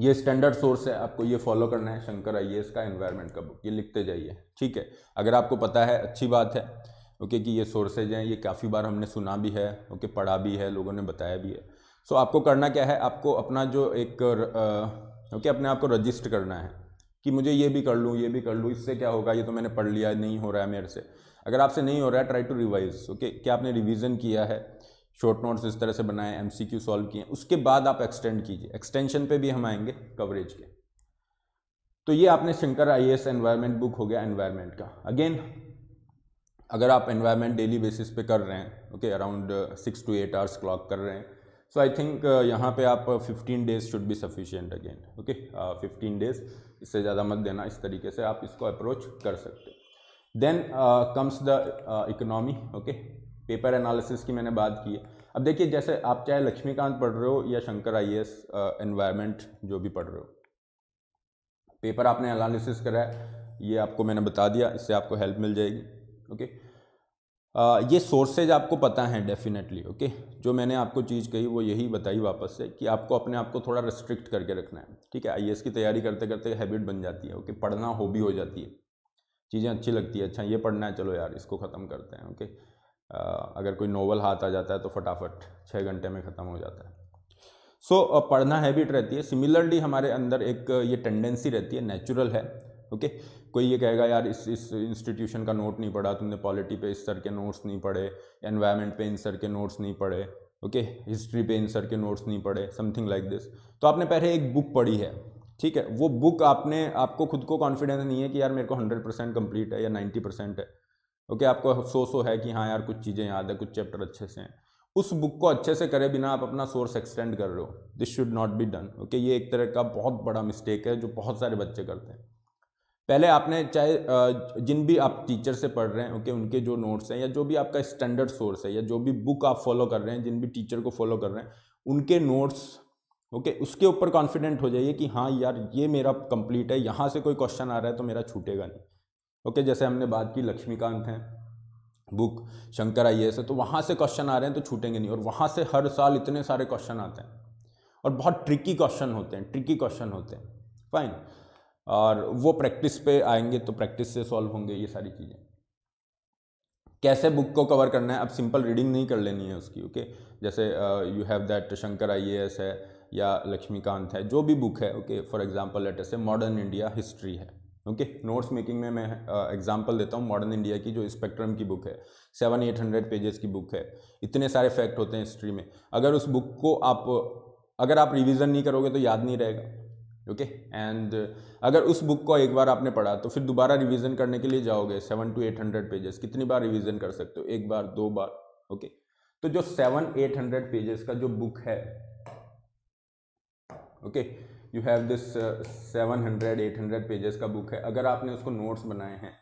ये स्टैंडर्ड सोर्स है आपको ये फॉलो करना है शंकर आई का एनवायरनमेंट का बुक ये लिखते जाइए ठीक है अगर आपको पता है अच्छी बात है ओके कि ये सोर्सेज हैं ये काफ़ी बार हमने सुना भी है ओके पढ़ा भी है लोगों ने बताया भी है सो आपको करना क्या है आपको अपना जो एक ओके अपने आप को रजिस्टर करना है कि मुझे ये भी कर लूँ ये भी कर लूँ इससे क्या होगा ये तो मैंने पढ़ लिया नहीं हो रहा है मेरे से अगर आपसे नहीं हो रहा है ट्राई टू रिवाइज ओके क्या आपने रिविजन किया है शॉर्ट नोट्स इस तरह से बनाए एम सी क्यू सॉल्व किए उसके बाद आप एक्सटेंड कीजिए एक्सटेंशन पर भी हम आएंगे कवरेज के तो ये आपने Shankar I S environment book हो गया एनवायरमेंट का अगेन अगर आप एनवायरमेंट डेली बेसिस पे कर रहे हैं okay around six to eight hours clock कर रहे हैं सो आई थिंक यहाँ पे आप 15 days should be sufficient again okay 15 days इससे ज़्यादा मत देना इस तरीके से आप इसको अप्रोच कर सकते then comes the economy okay paper analysis की मैंने बात की है अब देखिए जैसे आप चाहे लक्ष्मीकांत पढ़ रहे हो या Shankar I S environment uh, जो भी पढ़ रहे हो पेपर आपने एनालिसिस करा है ये आपको मैंने बता दिया इससे आपको हेल्प मिल जाएगी ओके okay? आ, ये सोर्सेज आपको पता हैं डेफिनेटली ओके जो मैंने आपको चीज़ कही वो यही बताई वापस से कि आपको अपने आप को थोड़ा रिस्ट्रिक्ट करके रखना है ठीक है आई की तैयारी करते करते हैबिट बन जाती है ओके पढ़ना हॉबी हो जाती है चीज़ें अच्छी लगती है अच्छा ये पढ़ना है चलो यार इसको ख़त्म करते हैं ओके आ, अगर कोई नोवल हाथ आ जाता है तो फटाफट छः घंटे में ख़त्म हो जाता है सो so, पढ़ना हैबिट रहती है सिमिलरली हमारे अंदर एक ये टेंडेंसी रहती है नेचुरल है ओके कोई ये कहेगा यार इस इस इंस्टीट्यूशन का नोट नहीं पढ़ा तुमने पॉलिटी पे इस सर के नोट्स नहीं पढ़े एनवायरनमेंट पे इन सर के नोट्स नहीं पढ़े ओके हिस्ट्री पे इन सर के नोट्स नहीं पढ़े समथिंग लाइक दिस तो आपने पहले एक बुक पढ़ी है ठीक है वो बुक आपने आपको खुद को कॉन्फिडेंस नहीं है कि यार मेरे को हंड्रेड परसेंट कम्प्लीट है या नाइन्टी परसेंट है ओके आपको अफसोस हो है कि हाँ यार कुछ चीज़ें याद है कुछ चैप्टर अच्छे से हैं उस बुक को अच्छे से करे बिना आप अपना सोर्स एक्सटेंड कर रहे हो this should not be done okay ये एक तरह का बहुत बड़ा मिस्टेक है जो बहुत सारे बच्चे करते हैं पहले आपने चाहे जिन भी आप टीचर से पढ़ रहे हैं ओके उनके जो नोट्स हैं या जो भी आपका स्टैंडर्ड सोर्स है या जो भी बुक आप फॉलो कर रहे हैं जिन भी टीचर को फॉलो कर रहे हैं उनके नोट्स ओके उसके ऊपर कॉन्फिडेंट हो जाइए कि हाँ यार ये मेरा कंप्लीट है यहाँ से कोई क्वेश्चन आ रहा है तो मेरा छूटेगा नहीं ओके जैसे हमने बात की लक्ष्मीकांत हैं बुक शंकर आई एस है तो वहाँ से क्वेश्चन आ रहे हैं तो छूटेंगे नहीं और वहाँ से हर साल इतने सारे क्वेश्चन आते हैं और बहुत ट्रिकी क्वेश्चन होते हैं ट्रिकी क्वेश्चन होते हैं फाइन और वो प्रैक्टिस पे आएंगे तो प्रैक्टिस से सॉल्व होंगे ये सारी चीज़ें कैसे बुक को कवर करना है अब सिंपल रीडिंग नहीं कर लेनी है उसकी ओके जैसे you have that Shankar I है या लक्ष्मीकांत है जो भी बुक है ओके फॉर एग्जाम्पल लेटर से मॉडर्न इंडिया हिस्ट्री है ओके नोट्स मेकिंग में मैं uh, देता हूँ मॉडर्न इंडिया की जो स्पेक्ट्रम की बुक है सेवन एट हंड्रेड पेजेस की बुक है इतने सारे फैक्ट होते हैं हिस्ट्री में अगर उस बुक को आप अगर आप रिविज़न नहीं करोगे तो याद नहीं रहेगा ओके एंड uh, अगर उस बुक को एक बार आपने पढ़ा तो फिर दोबारा रिवीजन करने के लिए जाओगे seven to eight hundred pages कितनी बार रिवीजन कर सकते हो एक बार दो बार ओके okay? तो जो सेवन एट हंड्रेड पेजेस का जो बुक है okay you have this seven hundred eight hundred pages का बुक है अगर आपने उसको नोट्स बनाए हैं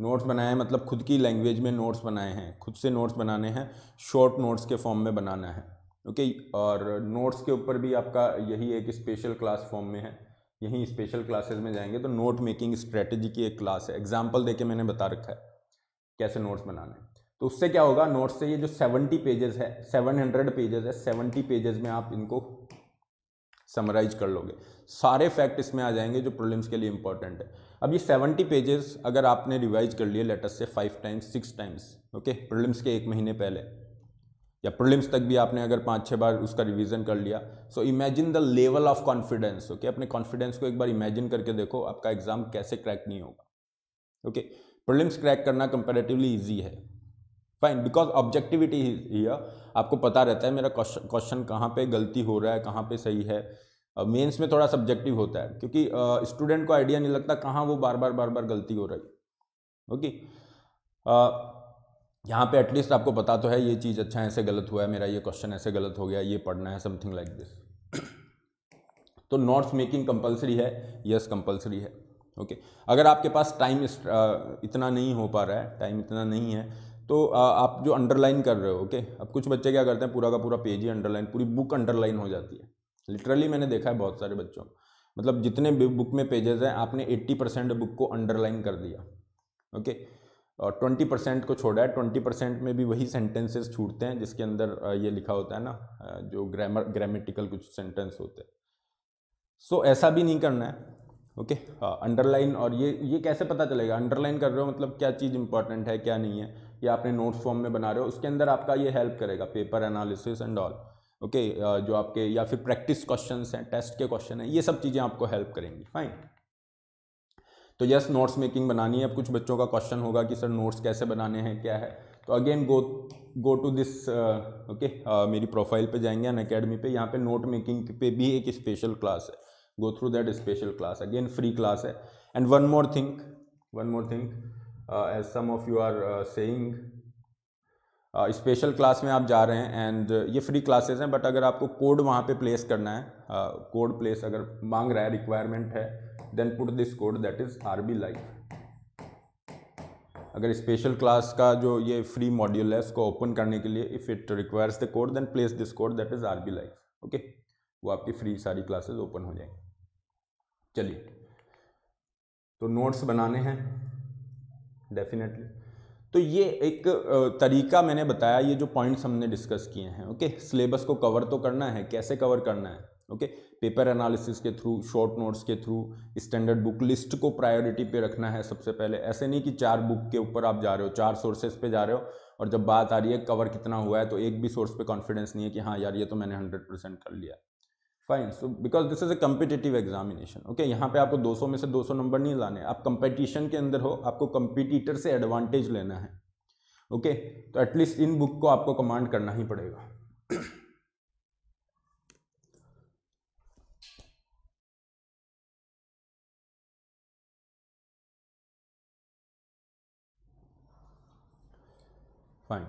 नोट्स बनाए हैं मतलब खुद की लैंग्वेज में नोट्स बनाए हैं खुद से नोट्स बनाने हैं शॉर्ट नोट्स के फॉर्म में बनाना है ओके और नोट्स के ऊपर भी आपका यही एक स्पेशल क्लास फॉर्म में है यहीं स्पेशल क्लासेस में जाएंगे तो नोट मेकिंग स्ट्रेटजी की एक क्लास है एग्जाम्पल देके मैंने बता रखा है कैसे नोट्स बनाने तो उससे क्या होगा नोट्स से ये जो सेवनटी पेजेस है सेवन हंड्रेड पेजेस है सेवनटी पेजेस में आप इनको समराइज कर लोगे सारे फैक्ट इसमें आ जाएंगे जो प्रॉब्लम्स के लिए इंपॉर्टेंट है अब ये सेवेंटी पेजेस अगर आपने रिवाइज कर लिए लेटर से five times six times okay problems के एक महीने पहले या प्रिलिम्स तक भी आपने अगर पाँच छः बार उसका रिवीजन कर लिया so imagine the level of confidence okay अपने कॉन्फिडेंस को एक बार इमेजिन करके देखो आपका एग्जाम कैसे क्रैक नहीं होगा ओके प्रिलिम्स क्रैक करना कंपेरेटिवली ईजी है फाइन बिकॉज ऑब्जेक्टिविटी हियर आपको पता रहता है मेरा क्वेश्चन कहाँ पे गलती हो रहा है कहाँ पे सही है मेंस uh, में थोड़ा सब्जेक्टिव होता है क्योंकि स्टूडेंट uh, को आइडिया नहीं लगता कहाँ वो बार बार बार बार गलती हो रही है ओके यहाँ पे एटलीस्ट आपको पता तो है ये चीज़ अच्छा ऐसे गलत हुआ है मेरा ये क्वेश्चन ऐसे गलत हो गया ये पढ़ना है समथिंग लाइक दिस तो नोट्स मेकिंग कंपलसरी है यस yes, कंपलसरी है ओके okay. अगर आपके पास टाइम uh, इतना नहीं हो पा रहा है टाइम इतना नहीं है तो uh, आप जो अंडरलाइन कर रहे हो ओके okay? अब कुछ बच्चे क्या करते हैं पूरा का पूरा पेज ही अंडरलाइन पूरी बुक अंडरलाइन हो जाती है लिटरली मैंने देखा है बहुत सारे बच्चों मतलब जितने बुक में पेजेस हैं आपने 80 परसेंट बुक को अंडरलाइन कर दिया ओके okay? और ट्वेंटी परसेंट को छोड़ा है ट्वेंटी परसेंट में भी वही सेंटेंसेस छूटते हैं जिसके अंदर ये लिखा होता है ना जो ग्रामर ग्रामेटिकल कुछ सेंटेंस होते हैं सो so, ऐसा भी नहीं करना है ओके अंडरलाइन हाँ, और ये ये कैसे पता चलेगा अंडरलाइन कर रहे हो मतलब क्या चीज़ इंपॉर्टेंट है क्या नहीं है या आपने नोट्स फॉर्म में बना रहे हो उसके अंदर आपका ये हेल्प करेगा paper analysis and all okay जो आपके या फिर प्रैक्टिस क्वेश्चन हैं टेस्ट के क्वेश्चन हैं ये सब चीज़ें आपको हेल्प करेंगी फाइन तो यस नोट्स मेकिंग बनानी है अब कुछ बच्चों का क्वेश्चन होगा कि सर नोट्स कैसे बनाने हैं क्या है तो again go go to this okay मेरी प्रोफाइल पे जाएंगे अन अकेडमी पे यहाँ पे नोट मेकिंग पे भी एक स्पेशल क्लास है go through that special class again free class है and one more think one more think as some of you are saying special uh, class में आप जा रहे हैं एंड uh, ये फ्री क्लासेस हैं बट अगर आपको कोड वहाँ पे प्लेस करना है कोड uh, प्लेस अगर मांग रहा है रिक्वायरमेंट है then put this code that is R B life अगर स्पेशल क्लास का जो ये फ्री मॉड्यूल है उसको ओपन करने के लिए if it requires the code then place this code that is R B life okay वो आपकी फ्री सारी क्लासेज ओपन हो जाएंगी चलिए तो नोट्स बनाने हैं डेफिनेटली तो ये एक तरीका मैंने बताया ये जो पॉइंट्स हमने डिस्कस किए हैं ओके सिलेबस को कवर तो करना है कैसे कवर करना है ओके पेपर एनालिसिस के थ्रू शॉर्ट नोट्स के थ्रू स्टैंडर्ड बुक लिस्ट को प्रायोरिटी पे रखना है सबसे पहले ऐसे नहीं कि चार बुक के ऊपर आप जा रहे हो चार सोर्सेज पे जा रहे हो और जब बात आ रही है कवर कितना हुआ है तो एक भी सोर्स पे कॉन्फिडेंस नहीं है कि हाँ यार ये तो मैंने हंड्रेड परसेंट कर लिया fine so because this is a competitive examination okay यहाँ पे आपको 200 में से 200 नंबर नहीं लाने आप कंपटीशन के अंदर हो आपको कंपिटिटर से एडवांटेज लेना है ओके okay? तो एटलीस्ट इन बुक को आपको कमांड करना ही पड़ेगा फाइन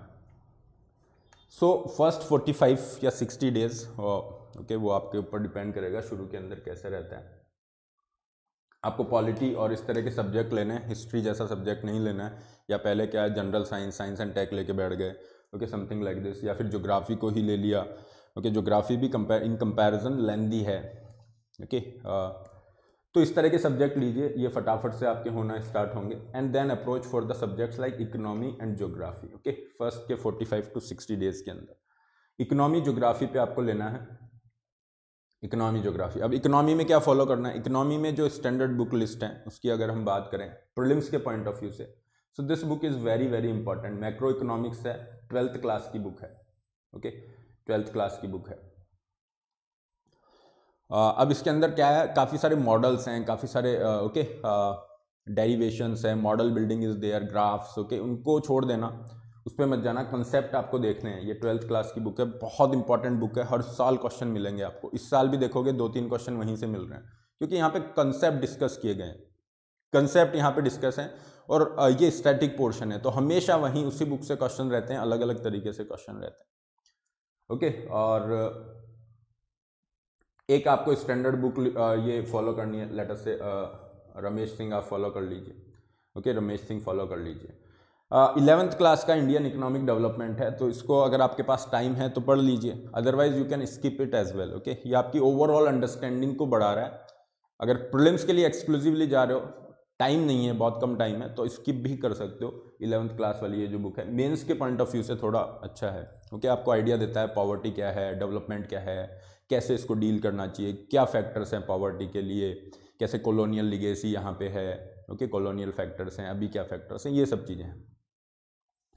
सो फर्स्ट 45 या 60 डेज ओके वो आपके ऊपर डिपेंड करेगा शुरू के अंदर कैसे रहता है आपको पॉलिटी और इस तरह के सब्जेक्ट लेने हैं हिस्ट्री जैसा सब्जेक्ट नहीं लेना है या पहले क्या है general science science and tech लेके बैठ गए ओके समथिंग लाइक दिस या फिर जोग्राफी को ही ले लिया ओके okay, जोग्राफी भी इन कंपेरिजन लेंदी है ओके okay, uh, तो इस तरह के सब्जेक्ट लीजिए ये फटाफट से आपके होना स्टार्ट होंगे and then approach for the subjects like economy and geography okay first के 45 टू 60 डेज के अंदर इकोनॉमी जोग्राफी पे आपको लेना है इकोनॉमी जोग्राफी अब इकोनॉमी में क्या फॉलो करना है इकोनॉमी में जो स्टैंडर्ड बुक लिस्ट है उसकी अगर हम बात करें प्रिलिम्स के पॉइंट ऑफ व्यू से so this book is very very important macro economics है ट्वेल्थ क्लास की बुक है ओके ट्वेल्थ क्लास की बुक है uh, अब इसके अंदर क्या है काफ़ी सारे मॉडल्स हैं काफ़ी सारे ओके डेरिवेशंस है model building is there graphs okay उनको छोड़ देना उस पर मत जाना कंसेप्ट आपको देखने हैं ये ट्वेल्थ क्लास की बुक है बहुत इंपॉर्टेंट बुक है हर साल क्वेश्चन मिलेंगे आपको इस साल भी देखोगे दो तीन क्वेश्चन वहीं से मिल रहे हैं क्योंकि यहाँ पे कंसेप्ट डिस्कस किए गए हैं कंसेप्ट यहाँ पे डिस्कस हैं और ये स्टैटिक पोर्शन है तो हमेशा वहीं उसी बुक से क्वेश्चन रहते हैं अलग अलग तरीके से क्वेश्चन रहते हैं ओके और एक आपको स्टैंडर्ड बुक ये फॉलो करनी है लेटर से रमेश सिंह आप फॉलो कर लीजिए ओके रमेश सिंह फॉलो कर लीजिए इलेवंथ क्लास का इंडियन इकोनॉमिक डेवलपमेंट है तो इसको अगर आपके पास टाइम है तो पढ़ लीजिए otherwise you can skip it as well okay ये आपकी ओवरऑल अंडरस्टैंडिंग को बढ़ा रहा है अगर प्रिलिम्स के लिए एक्सक्लूसिवली जा रहे हो टाइम नहीं है बहुत कम टाइम है तो स्किप भी कर सकते हो इलेवंथ क्लास वाली ये जो बुक है मेन्स के पॉइंट ऑफ व्यू से थोड़ा अच्छा है ओके okay, आपको आइडिया देता है पॉवर्टी क्या है डेवलपमेंट क्या है कैसे इसको डील करना चाहिए क्या फैक्टर्स हैं पॉवर्टी के लिए कैसे कॉलोनियल लिगेसी यहाँ पे है ओके कॉलोनियल फैक्टर्स हैं अभी क्या फैक्टर्स हैं ये सब चीज़ें हैं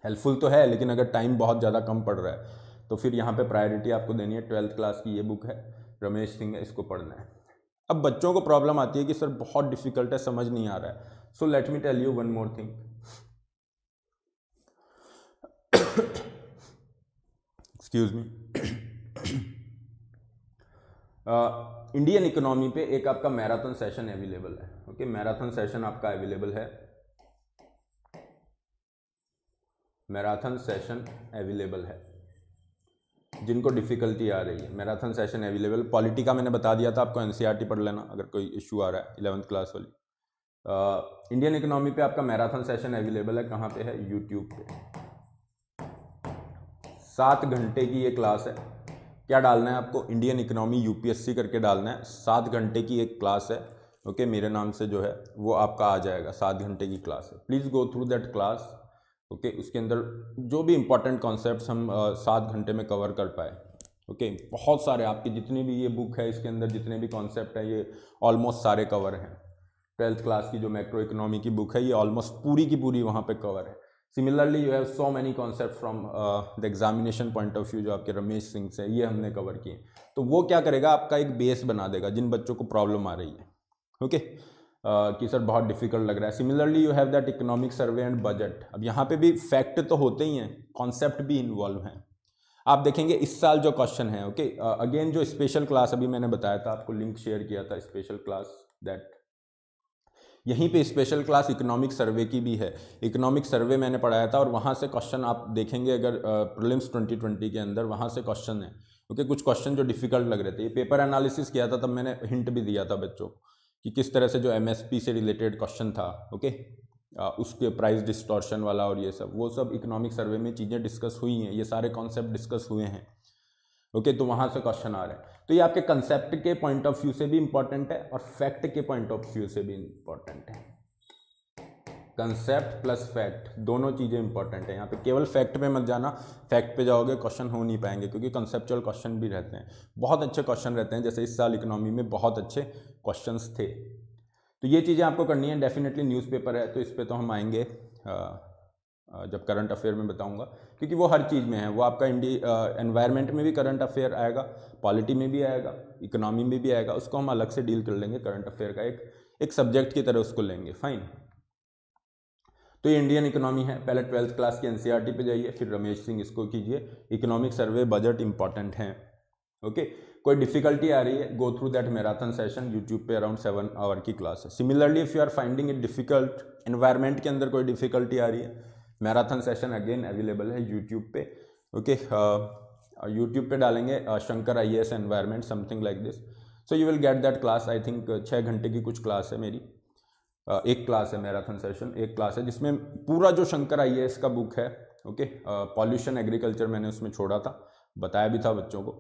हेल्पफुल तो है लेकिन अगर टाइम बहुत ज़्यादा कम पड़ रहा है तो फिर यहाँ पे प्रायोरिटी आपको देनी है ट्वेल्थ क्लास की ये बुक है रमेश सिंह है इसको पढ़ना है अब बच्चों को प्रॉब्लम आती है कि सर बहुत डिफिकल्ट है समझ नहीं आ रहा है so let me tell you one more thing excuse me Indian economy पे एक आपका मैराथन सेशन अवेलेबल है ओके मैराथन सेशन आपका अवेलेबल है मैराथन सेशन अवेलेबल है जिनको डिफ़िकल्टी आ रही है मैराथन सेशन अवेलेबल पॉलिटी का मैंने बता दिया था आपको एन e पढ़ लेना अगर कोई इशू आ रहा है इलेवंथ क्लास वाली इंडियन इकोनॉमी पे आपका मैराथन सेशन अवेलेबल है कहाँ पे है यूट्यूब पे सात घंटे की ये क्लास है क्या डालना है आपको इंडियन इकोनॉमी यूपीएससी करके डालना है सात घंटे की एक क्लास है ओके okay, मेरे नाम से जो है वो आपका आ जाएगा सात घंटे की क्लास है please go through that class okay okay, उसके अंदर जो भी इम्पॉर्टेंट कॉन्सेप्ट हम सात घंटे में कवर कर पाए ओके okay, बहुत सारे आपकी जितनी भी ये बुक है इसके अंदर जितने भी कॉन्सेप्ट हैं ये ऑलमोस्ट सारे कवर हैं ट्वेल्थ क्लास की जो मैक्रो इकोनॉमी की बुक है ये ऑलमोस्ट पूरी की पूरी वहाँ पे कवर है similarly you have so many concept from the examination point of view जो आपके रमेश सिंह से ये हमने कवर किए तो वो क्या करेगा आपका एक बेस बना देगा जिन बच्चों को प्रॉब्लम आ रही है ओके okay? कि सर बहुत डिफिकल्ट लग रहा है similarly you have that economic survey and budget अब यहाँ पे भी फैक्ट तो होते ही हैं कॉन्सेप्ट भी इन्वॉल्व हैं आप देखेंगे इस साल जो क्वेश्चन है ओके okay? अगेन uh, जो स्पेशल क्लास अभी मैंने बताया था आपको लिंक शेयर किया था स्पेशल क्लास दैट यहीं पे स्पेशल क्लास इकोनॉमिक सर्वे की भी है इकोनॉमिक सर्वे मैंने पढ़ाया था और वहाँ से क्वेश्चन आप देखेंगे अगर प्रिलिम्स ट्वेंटी ट्वेंटी के अंदर वहाँ से क्वेश्चन है ओके okay? कुछ क्वेश्चन जो डिफिकल्ट लग रहे थे ये पेपर एनालिसिस किया था तब मैंने हिंट भी दिया था बच्चों को कि किस तरह से जो एम से रिलेटेड क्वेश्चन था ओके उसके प्राइस डिस्टॉर्शन वाला और ये सब वो सब इकोनॉमिक सर्वे में चीज़ें डिस्कस हुई हैं ये सारे कॉन्सेप्ट डिस्कस हुए हैं ओके तो वहाँ से क्वेश्चन आ रहे हैं तो ये आपके कंसेप्ट के पॉइंट ऑफ व्यू से भी इंपॉर्टेंट है और फैक्ट के पॉइंट ऑफ व्यू से भी इंपॉर्टेंट है कंसेप्ट प्लस फैक्ट दोनों चीज़ें इंपॉर्टेंट हैं यहाँ पे केवल फैक्ट पे मत जाना फैक्ट पे जाओगे क्वेश्चन हो नहीं पाएंगे क्योंकि कंसेप्चुअल क्वेश्चन भी रहते हैं बहुत अच्छे क्वेश्चन रहते हैं जैसे इस साल इकोनॉमी में बहुत अच्छे क्वेश्चन थे तो ये चीज़ें आपको करनी है डेफिनेटली न्यूज़पेपर है तो इस पर तो हम आएंगे जब करंट अफेयर में बताऊंगा क्योंकि वो हर चीज़ में है वो आपका इंडी एनवायरनमेंट में भी करंट अफेयर आएगा पॉलिटी में भी आएगा इकोनॉमी में भी आएगा उसको हम अलग से डील कर लेंगे करंट अफेयर का एक एक सब्जेक्ट की तरह उसको लेंगे फाइन तो ये इंडियन इकोनॉमी है पहले ट्वेल्थ क्लास की एनसीईआरटी e पे जाइए फिर रमेश सिंह इसको कीजिए इकोनॉमिक सर्वे बजट इंपॉर्टेंट है ओके कोई डिफिकल्टी आ रही है go through that marathon session YouTube पे अराउंड सेवन आवर की क्लास है similarly if you are finding it difficult environment के अंदर कोई डिफिकल्टी आ रही है मैराथन सेशन अगेन अवेलेबल है यूट्यूब पे ओके यूट्यूब uh, पे डालेंगे Shankar I S environment something like this so you will get that class I think छः घंटे की कुछ क्लास है मेरी एक क्लास है मैराथन सेशन एक क्लास है जिसमें पूरा जो शंकर आई का बुक है ओके पॉल्यूशन एग्रीकल्चर मैंने उसमें छोड़ा था बताया भी था बच्चों को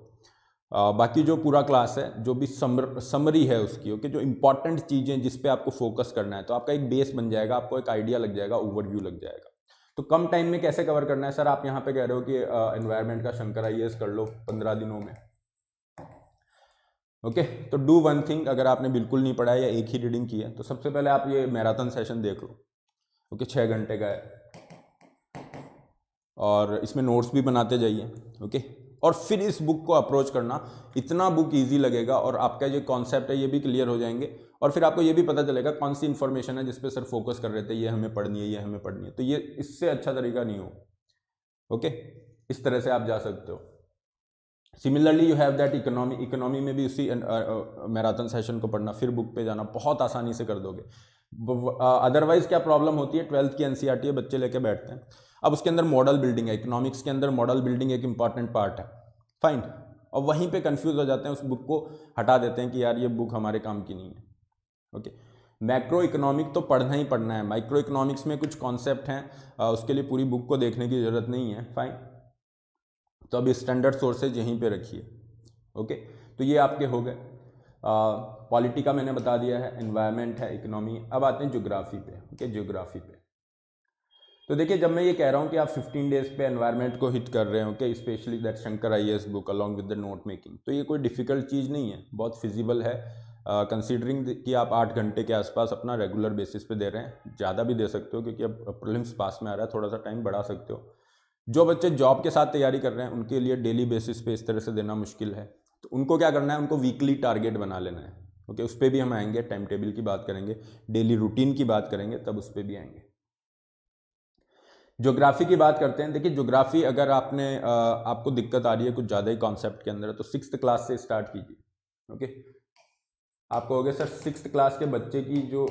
आ, बाकी जो पूरा क्लास है जो भी समर, समरी है उसकी ओके जो इंपॉर्टेंट चीज़ें जिस पे आपको फोकस करना है तो आपका एक बेस बन जाएगा आपको एक आइडिया लग जाएगा ओवरव्यू लग जाएगा तो कम टाइम में कैसे कवर करना है सर आप यहाँ पे कह रहे हो कि एनवायरनमेंट का शंकर आई कर लो पंद्रह दिनों में ओके okay, तो डू वन थिंग अगर आपने बिल्कुल नहीं पढ़ा है या एक ही रीडिंग की है तो सबसे पहले आप ये मैराथन सेशन देख लो ओके okay, छः घंटे का है और इसमें नोट्स भी बनाते जाइए ओके okay? और फिर इस बुक को अप्रोच करना इतना बुक इजी लगेगा और आपका जो कॉन्सेप्ट है ये भी क्लियर हो जाएंगे और फिर आपको ये भी पता चलेगा कौन सी इन्फॉर्मेशन है जिस पर सर फोकस कर रहे थे ये हमें पढ़नी है ये हमें पढ़नी है तो ये इससे अच्छा तरीका नहीं हो ओके इस तरह से आप जा सकते हो similarly you have that economy economy में भी उसी मैराथन uh, सेशन uh, को पढ़ना फिर बुक पे जाना बहुत आसानी से कर दोगे अदरवाइज uh, क्या प्रॉब्लम होती है ट्वेल्थ की एनसीईआरटी e बच्चे लेके बैठते हैं अब उसके अंदर मॉडल बिल्डिंग है इकोनॉमिक्स के अंदर मॉडल बिल्डिंग एक इंपॉर्टेंट पार्ट है फाइन और वहीं पे कंफ्यूज हो जाते हैं उस बुक को हटा देते हैं कि यार ये बुक हमारे काम की नहीं है ओके okay. मैक्रो इकोनॉमिक तो पढ़ना ही पढ़ना है माइक्रो इकोनॉमिक्स में कुछ कॉन्सेप्ट हैं उसके लिए पूरी बुक को देखने की ज़रूरत नहीं है फाइन तो अब स्टैंडर्ड सोर्सेज यहीं पे रखिए ओके तो ये आपके हो गए पॉलिटी का मैंने बता दिया है इन्वायरमेंट है इकोनॉमी अब आते हैं जोग्राफी पे ओके जोग्राफी पे तो देखिए जब मैं ये कह रहा हूँ कि आप 15 डेज पे एनवायरनमेंट को हिट कर रहे हो okay specially that Shankar I S book along with the note making तो ये कोई डिफिकल्ट चीज़ नहीं है बहुत फिजिबल है कंसिडरिंग uh, कि आप आठ घंटे के आसपास अपना रेगुलर बेसिस पे दे रहे हैं ज़्यादा भी दे सकते हो क्योंकि अब प्रॉब्लम्स पास में आ रहा है थोड़ा सा टाइम बढ़ा सकते हो जो बच्चे जॉब के साथ तैयारी कर रहे हैं उनके लिए डेली बेसिस पे इस तरह से देना मुश्किल है तो उनको क्या करना है उनको वीकली टारगेट बना लेना है ओके उस पर भी हम आएंगे टाइम टेबल की बात करेंगे डेली रूटीन की बात करेंगे तब उस पर भी आएंगे जोग्राफी की बात करते हैं देखिए जोग्राफी अगर आपने आपको दिक्कत आ रही है कुछ ज़्यादा ही कॉन्सेप्ट के अंदर तो सिक्स क्लास से स्टार्ट कीजिए ओके आप कहोगे सर सिक्स क्लास के बच्चे की जो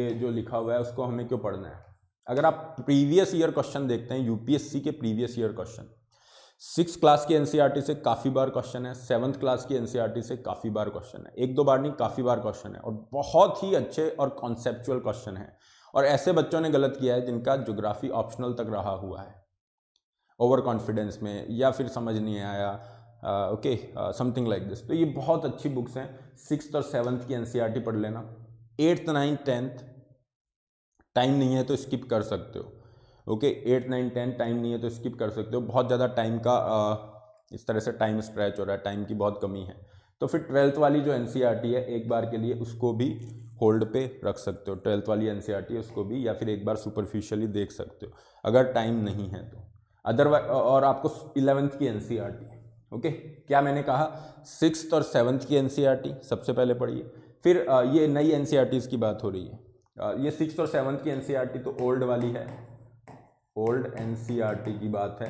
ये जो लिखा हुआ है उसको हमें क्यों पढ़ना है अगर आप प्रीवियस ईयर क्वेश्चन देखते हैं यूपीएससी के previous year question six class की एनसीईआरटी e से काफ़ी बार क्वेश्चन है सेवन्थ क्लास की एनसीईआरटी e से काफ़ी बार क्वेश्चन है एक दो बार नहीं काफ़ी बार क्वेश्चन है और बहुत ही अच्छे और कॉन्सेप्चुअल क्वेश्चन है और ऐसे बच्चों ने गलत किया है जिनका जोग्राफी ऑप्शनल तक रहा हुआ है ओवर कॉन्फिडेंस में या फिर समझ नहीं आया ओके समथिंग लाइक दिस तो ये बहुत अच्छी बुक्स हैं सिक्स और सेवन्थ की एन e पढ़ लेना एट्थ नाइन्थ टेंथ टाइम नहीं है तो स्किप कर सकते हो okay eight nine ten time नहीं है तो स्किप कर सकते हो बहुत ज़्यादा टाइम का इस तरह से टाइम स्ट्रैच हो रहा है टाइम की बहुत कमी है तो फिर ट्वेल्थ वाली जो एन e है एक बार के लिए उसको भी होल्ड पे रख सकते हो ट्वेल्थ वाली एन e है उसको भी या फिर एक बार सुपरफिशियली देख सकते हो अगर टाइम नहीं है तो अदरवाइज और आपको इलेवेंथ की एन e ओके क्या मैंने कहा सिक्स और सेवन्थ की एन सबसे पहले पढ़िए फिर ये नई एन की बात हो रही है ये सिक्स और सेवन्थ की एन e तो ओल्ड वाली है ओल्ड एन e की बात है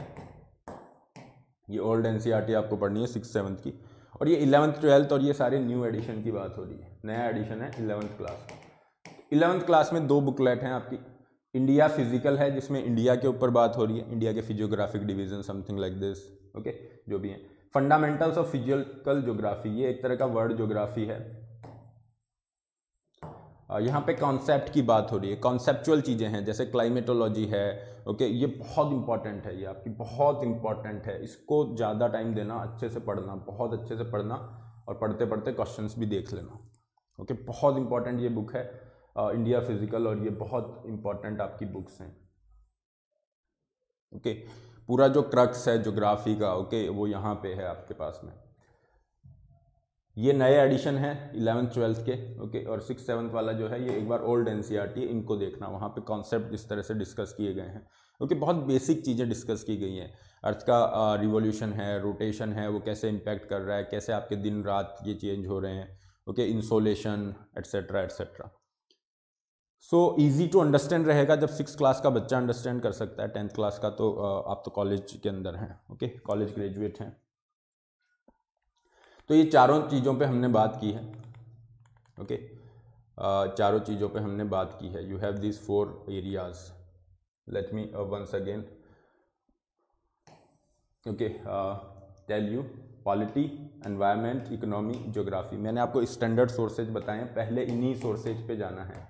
ये ओल्ड एन e आपको पढ़नी है सिक्स सेवन्थ की और ये इलेवंथ ट्वेल्थ और ये सारे न्यू एडिशन की बात हो रही है नया एडिशन है इलेवंथ क्लास इलेवंथ क्लास में दो बुकलेट हैं आपकी इंडिया फिजिकल है जिसमें इंडिया के ऊपर बात हो रही है इंडिया के physiographic division something like this okay जो भी हैं फंडामेंटल्स ऑफ फिजिकल जोग्राफी ये एक तरह का वर्ड जोग्राफी है यहाँ पे कॉन्सेप्ट की बात हो रही है कॉन्सेप्चुअल चीज़ें हैं जैसे क्लाइमेटोलॉजी है ओके ये बहुत इंपॉर्टेंट है ये आपकी बहुत इंपॉर्टेंट है इसको ज़्यादा टाइम देना अच्छे से पढ़ना बहुत अच्छे से पढ़ना और पढ़ते पढ़ते क्वेश्चंस भी देख लेना ओके बहुत इंपॉर्टेंट ये बुक है इंडिया फिजिकल और ये बहुत इंपॉर्टेंट आपकी बुक्स हैं ओके पूरा जो क्रक्स है जोग्राफी का ओके वो यहाँ पे है आपके पास में ये नए एडिशन है इलेवेंथ ट्वेल्थ के ओके और सिक्स सेवन्थ वाला जो है ये एक बार ओल्ड एन e इनको देखना वहाँ पे कॉन्सेप्ट इस तरह से डिस्कस किए गए हैं ओके बहुत बेसिक चीज़ें डिस्कस की गई हैं अर्थ का रिवोल्यूशन है रोटेशन है वो कैसे इम्पैक्ट कर रहा है कैसे आपके दिन रात ये चेंज हो रहे हैं okay insolation etcetera etcetera so easy to understand रहेगा जब सिक्स क्लास का बच्चा अंडरस्टैंड कर सकता है टेंथ क्लास का तो आप तो कॉलेज के अंदर हैं ओके कॉलेज ग्रेजुएट हैं तो ये चारों चीज़ों पे हमने बात की है ओके okay? चारों चीज़ों पे हमने बात की है you have this four areas let me once again okay tell you polity environment economy geography मैंने आपको स्टैंडर्ड सोर्सेज बताए हैं पहले इन्हीं सोर्सेज पे जाना है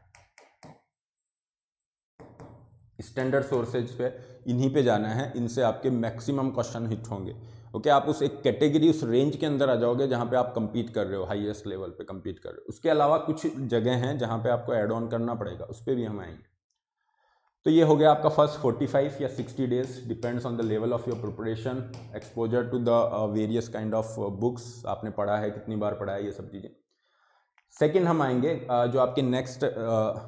स्टैंडर्ड सोर्सेज पे इन्हीं पे जाना है इनसे आपके मैक्सिमम क्वेश्चन हिट होंगे ओके आप उस एक कैटेगरी उस रेंज के अंदर आ जाओगे जहाँ पे आप कम्पीट कर रहे हो हाईएस्ट लेवल पे कम्पीट कर रहे हो उसके अलावा कुछ जगह हैं जहाँ पे आपको एड ऑन करना पड़ेगा उस पर भी हम आएंगे तो ये हो गया आपका फर्स्ट फोर्टी फाइव या sixty days depends on the level of your preparation exposure to the various kind of books आपने पढ़ा है कितनी बार पढ़ा है ये सब चीज़ें सेकेंड हम आएंगे uh, जो आपके नेक्स्ट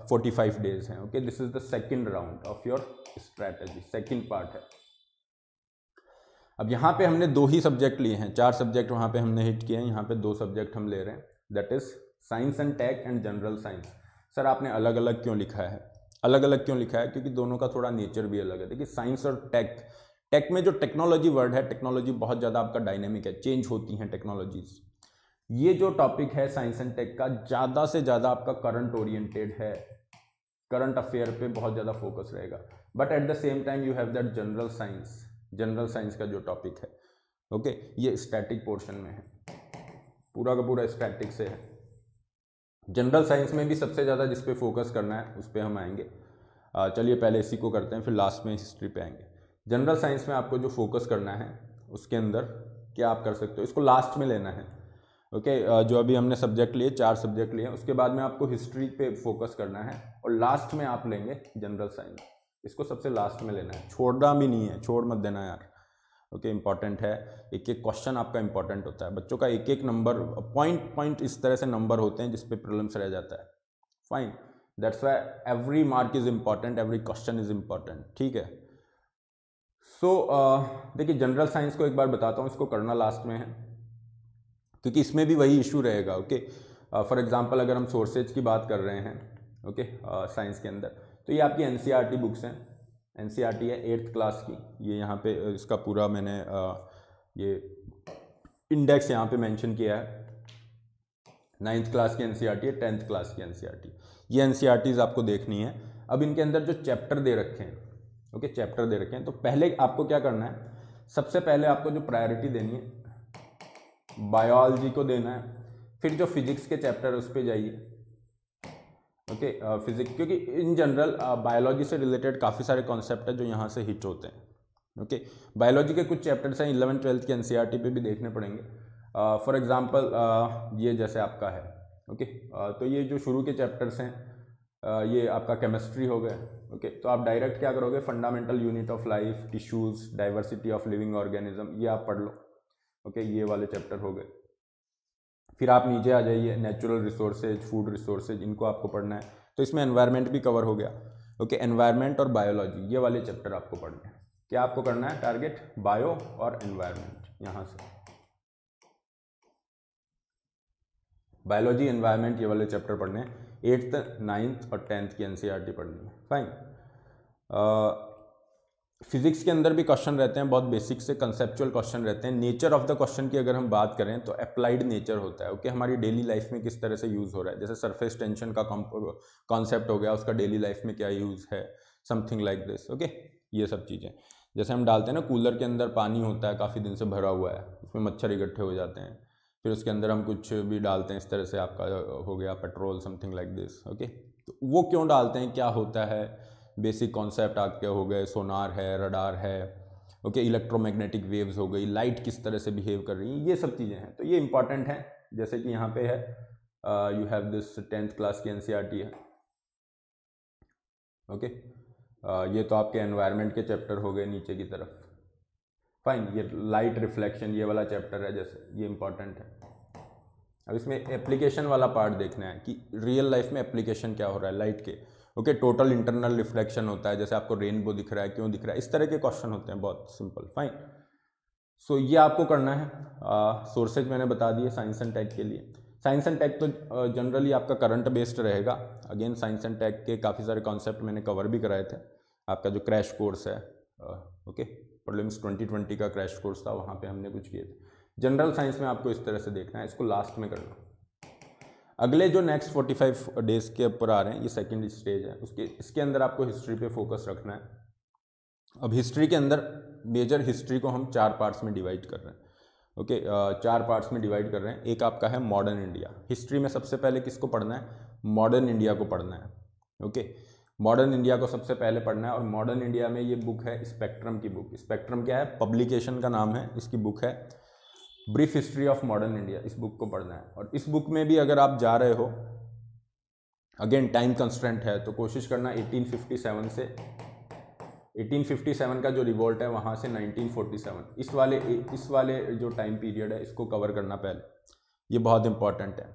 फोर्टी फाइव डेज हैं okay this is the second round of your strategy second part है अब यहाँ पे हमने दो ही सब्जेक्ट लिए हैं चार सब्जेक्ट वहाँ पे हमने हिट किए हैं यहाँ पे दो सब्जेक्ट हम ले रहे हैं that is science and tech and general science sir आपने अलग अलग क्यों लिखा है अलग अलग क्यों लिखा है क्योंकि दोनों का थोड़ा नेचर भी अलग है देखिए साइंस और टेक टेक में जो टेक्नोलॉजी वर्ड है टेक्नोलॉजी बहुत ज़्यादा आपका डायनेमिक है चेंज होती हैं टेक्नोलॉजीज़ ये जो टॉपिक है साइंस एंड टेक का ज़्यादा से ज़्यादा आपका करंट ओरिएंटेड है करंट अफेयर पे बहुत ज़्यादा फोकस रहेगा but at the same time you have that general science general science का जो टॉपिक है ओके ये स्टैटिक पोर्शन में है पूरा का पूरा स्टैटिक से है जनरल साइंस में भी सबसे ज़्यादा जिस पे फोकस करना है उस पर हम आएंगे चलिए पहले इसी को करते हैं फिर लास्ट में हिस्ट्री पे आएंगे जनरल साइंस में आपको जो फोकस करना है उसके अंदर क्या आप कर सकते हो इसको लास्ट में लेना है ओके okay, जो अभी हमने सब्जेक्ट लिए चार सब्जेक्ट लिए उसके बाद में आपको हिस्ट्री पे फोकस करना है और लास्ट में आप लेंगे जनरल साइंस इसको सबसे लास्ट में लेना है छोड़ना भी नहीं है छोड़ मत देना यार ओके okay, इंपॉर्टेंट है एक एक क्वेश्चन आपका इंपॉर्टेंट होता है बच्चों का एक एक नंबर पॉइंट पॉइंट इस तरह से नंबर होते हैं जिसपे प्रॉब्लम्स रह जाता है fine that's why every mark is important every question is important ठीक है सो so, uh, देखिए जनरल साइंस को एक बार बताता हूँ इसको करना लास्ट में है क्योंकि इसमें भी वही इशू रहेगा ओके फॉर एग्जाम्पल अगर हम सोर्सेज की बात कर रहे हैं ओके okay, साइंस uh, के अंदर तो ये आपकी एन बुक्स e हैं एन e है एट्थ क्लास की ये यहाँ पे इसका पूरा मैंने आ, ये इंडेक्स यहाँ पे मेंशन किया है नाइन्थ क्लास की एन e है टेंथ क्लास की एन ये एन आपको देखनी है अब इनके अंदर जो चैप्टर दे रखे हैं ओके चैप्टर दे रखे हैं तो पहले आपको क्या करना है सबसे पहले आपको जो प्रायोरिटी देनी है बायोलॉजी को देना है फिर जो फिजिक्स के चैप्टर उस पर जाइए ओके फिजिक्स uh, क्योंकि इन जनरल बायोलॉजी से रिलेटेड काफ़ी सारे कॉन्सेप्ट है जो यहाँ से हिट होते हैं ओके बायोलॉजी के कुछ चैप्टर्स हैं इलेवन ट्वेल्थ के एन पे भी देखने पड़ेंगे फॉर uh, एग्ज़ाम्पल uh, ये जैसे आपका है ओके okay? uh, तो ये जो शुरू के चैप्टर्स हैं uh, ये आपका केमिस्ट्री हो गया ओके okay? तो आप डायरेक्ट क्या करोगे fundamental unit of life tissues diversity of living organism ये आप पढ़ लो ओके okay? ये वाले चैप्टर हो गए फिर आप नीचे आ जाइए नेचुरल रिसोर्सेज फूड रिसोर्सेज इनको आपको पढ़ना है तो इसमें एनवायरमेंट भी कवर हो गया ओके okay, और बायोलॉजी ये वाले चैप्टर आपको पढ़ने हैं क्या आपको करना है टारगेट बायो और एनवायरमेंट यहाँ से बायोलॉजी एनवायरमेंट ये वाले चैप्टर पढ़ने हैं एट्थ नाइन्थ और टेंथ की एन e पढ़नी है फाइन फिजिक्स के अंदर भी क्वेश्चन रहते हैं बहुत बेसिक से कंसेप्चुअल क्वेश्चन रहते हैं नेचर ऑफ द क्वेश्चन की अगर हम बात करें तो अप्लाइड नेचर होता है ओके हमारी डेली लाइफ में किस तरह से यूज़ हो रहा है जैसे सरफेस टेंशन का कॉन्सेप्ट हो गया उसका डेली लाइफ में क्या यूज़ है समथिंग लाइक दिस ओके ये सब चीज़ें जैसे हम डालते हैं ना कूलर के अंदर पानी होता है काफ़ी दिन से भरा हुआ है उसमें मच्छर इकट्ठे हो जाते हैं फिर उसके अंदर हम कुछ भी डालते हैं इस तरह से आपका हो गया petrol something like this okay तो वो क्यों डालते हैं क्या होता है बेसिक कॉन्सेप्ट आपके हो गए सोनार है रडार है ओके इलेक्ट्रोमैग्नेटिक वेव्स हो गई लाइट किस तरह से बिहेव कर रही है ये सब चीज़ें हैं तो ये इंपॉर्टेंट हैं जैसे कि यहाँ पे है you have this tenth class की एन e है ओके okay? uh, ये तो आपके एनवायरनमेंट के चैप्टर हो गए नीचे की तरफ फाइन ये लाइट रिफ्लेक्शन ये वाला चैप्टर है जैसे ये इंपॉर्टेंट है अब इसमें एप्लीकेशन वाला पार्ट देखना है कि रियल लाइफ में एप्लीकेशन क्या हो रहा है लाइट के ओके टोटल इंटरनल रिफ्लेक्शन होता है जैसे आपको रेनबो दिख रहा है क्यों दिख रहा है इस तरह के क्वेश्चन होते हैं बहुत सिंपल फाइन सो so, ये आपको करना है सोर्सेज मैंने बता दिए साइंस एंड टेक के लिए साइंस एंड टेक तो जनरली आपका करंट बेस्ड रहेगा अगेन साइंस एंड टेक के काफ़ी सारे कॉन्सेप्ट मैंने कवर भी कराए थे आपका जो क्रैश कोर्स है ओके प्रॉब्लम्स ट्वेंटी ट्वेंटी का क्रैश कोर्स था वहाँ पे हमने कुछ किए थे जनरल साइंस में आपको इस तरह से देखना है इसको लास्ट में करना अगले जो नेक्स्ट फोर्टी फाइव डेज के ऊपर आ रहे हैं ये सेकेंड स्टेज है उसके इसके अंदर आपको हिस्ट्री पे फोकस रखना है अब हिस्ट्री के अंदर मेजर हिस्ट्री को हम चार पार्ट्स में डिवाइड कर रहे हैं ओके चार पार्ट्स में डिवाइड कर रहे हैं एक आपका है मॉडर्न इंडिया हिस्ट्री में सबसे पहले किसको पढ़ना है मॉडर्न इंडिया को पढ़ना है ओके मॉडर्न इंडिया को सबसे पहले पढ़ना है और मॉडर्न इंडिया में ये बुक है स्पेक्ट्रम की बुक स्पेक्ट्रम क्या है पब्लिकेशन का नाम है इसकी बुक है brief history of modern India इस बुक को पढ़ना है और इस बुक में भी अगर आप जा रहे हो अगेन टाइम कंस्टेंट है तो कोशिश करना 1857 से 1857 का जो रिवोल्ट है वहाँ से 1947 इस वाले इस वाले जो टाइम पीरियड है इसको कवर करना पहले ये बहुत इंपॉर्टेंट है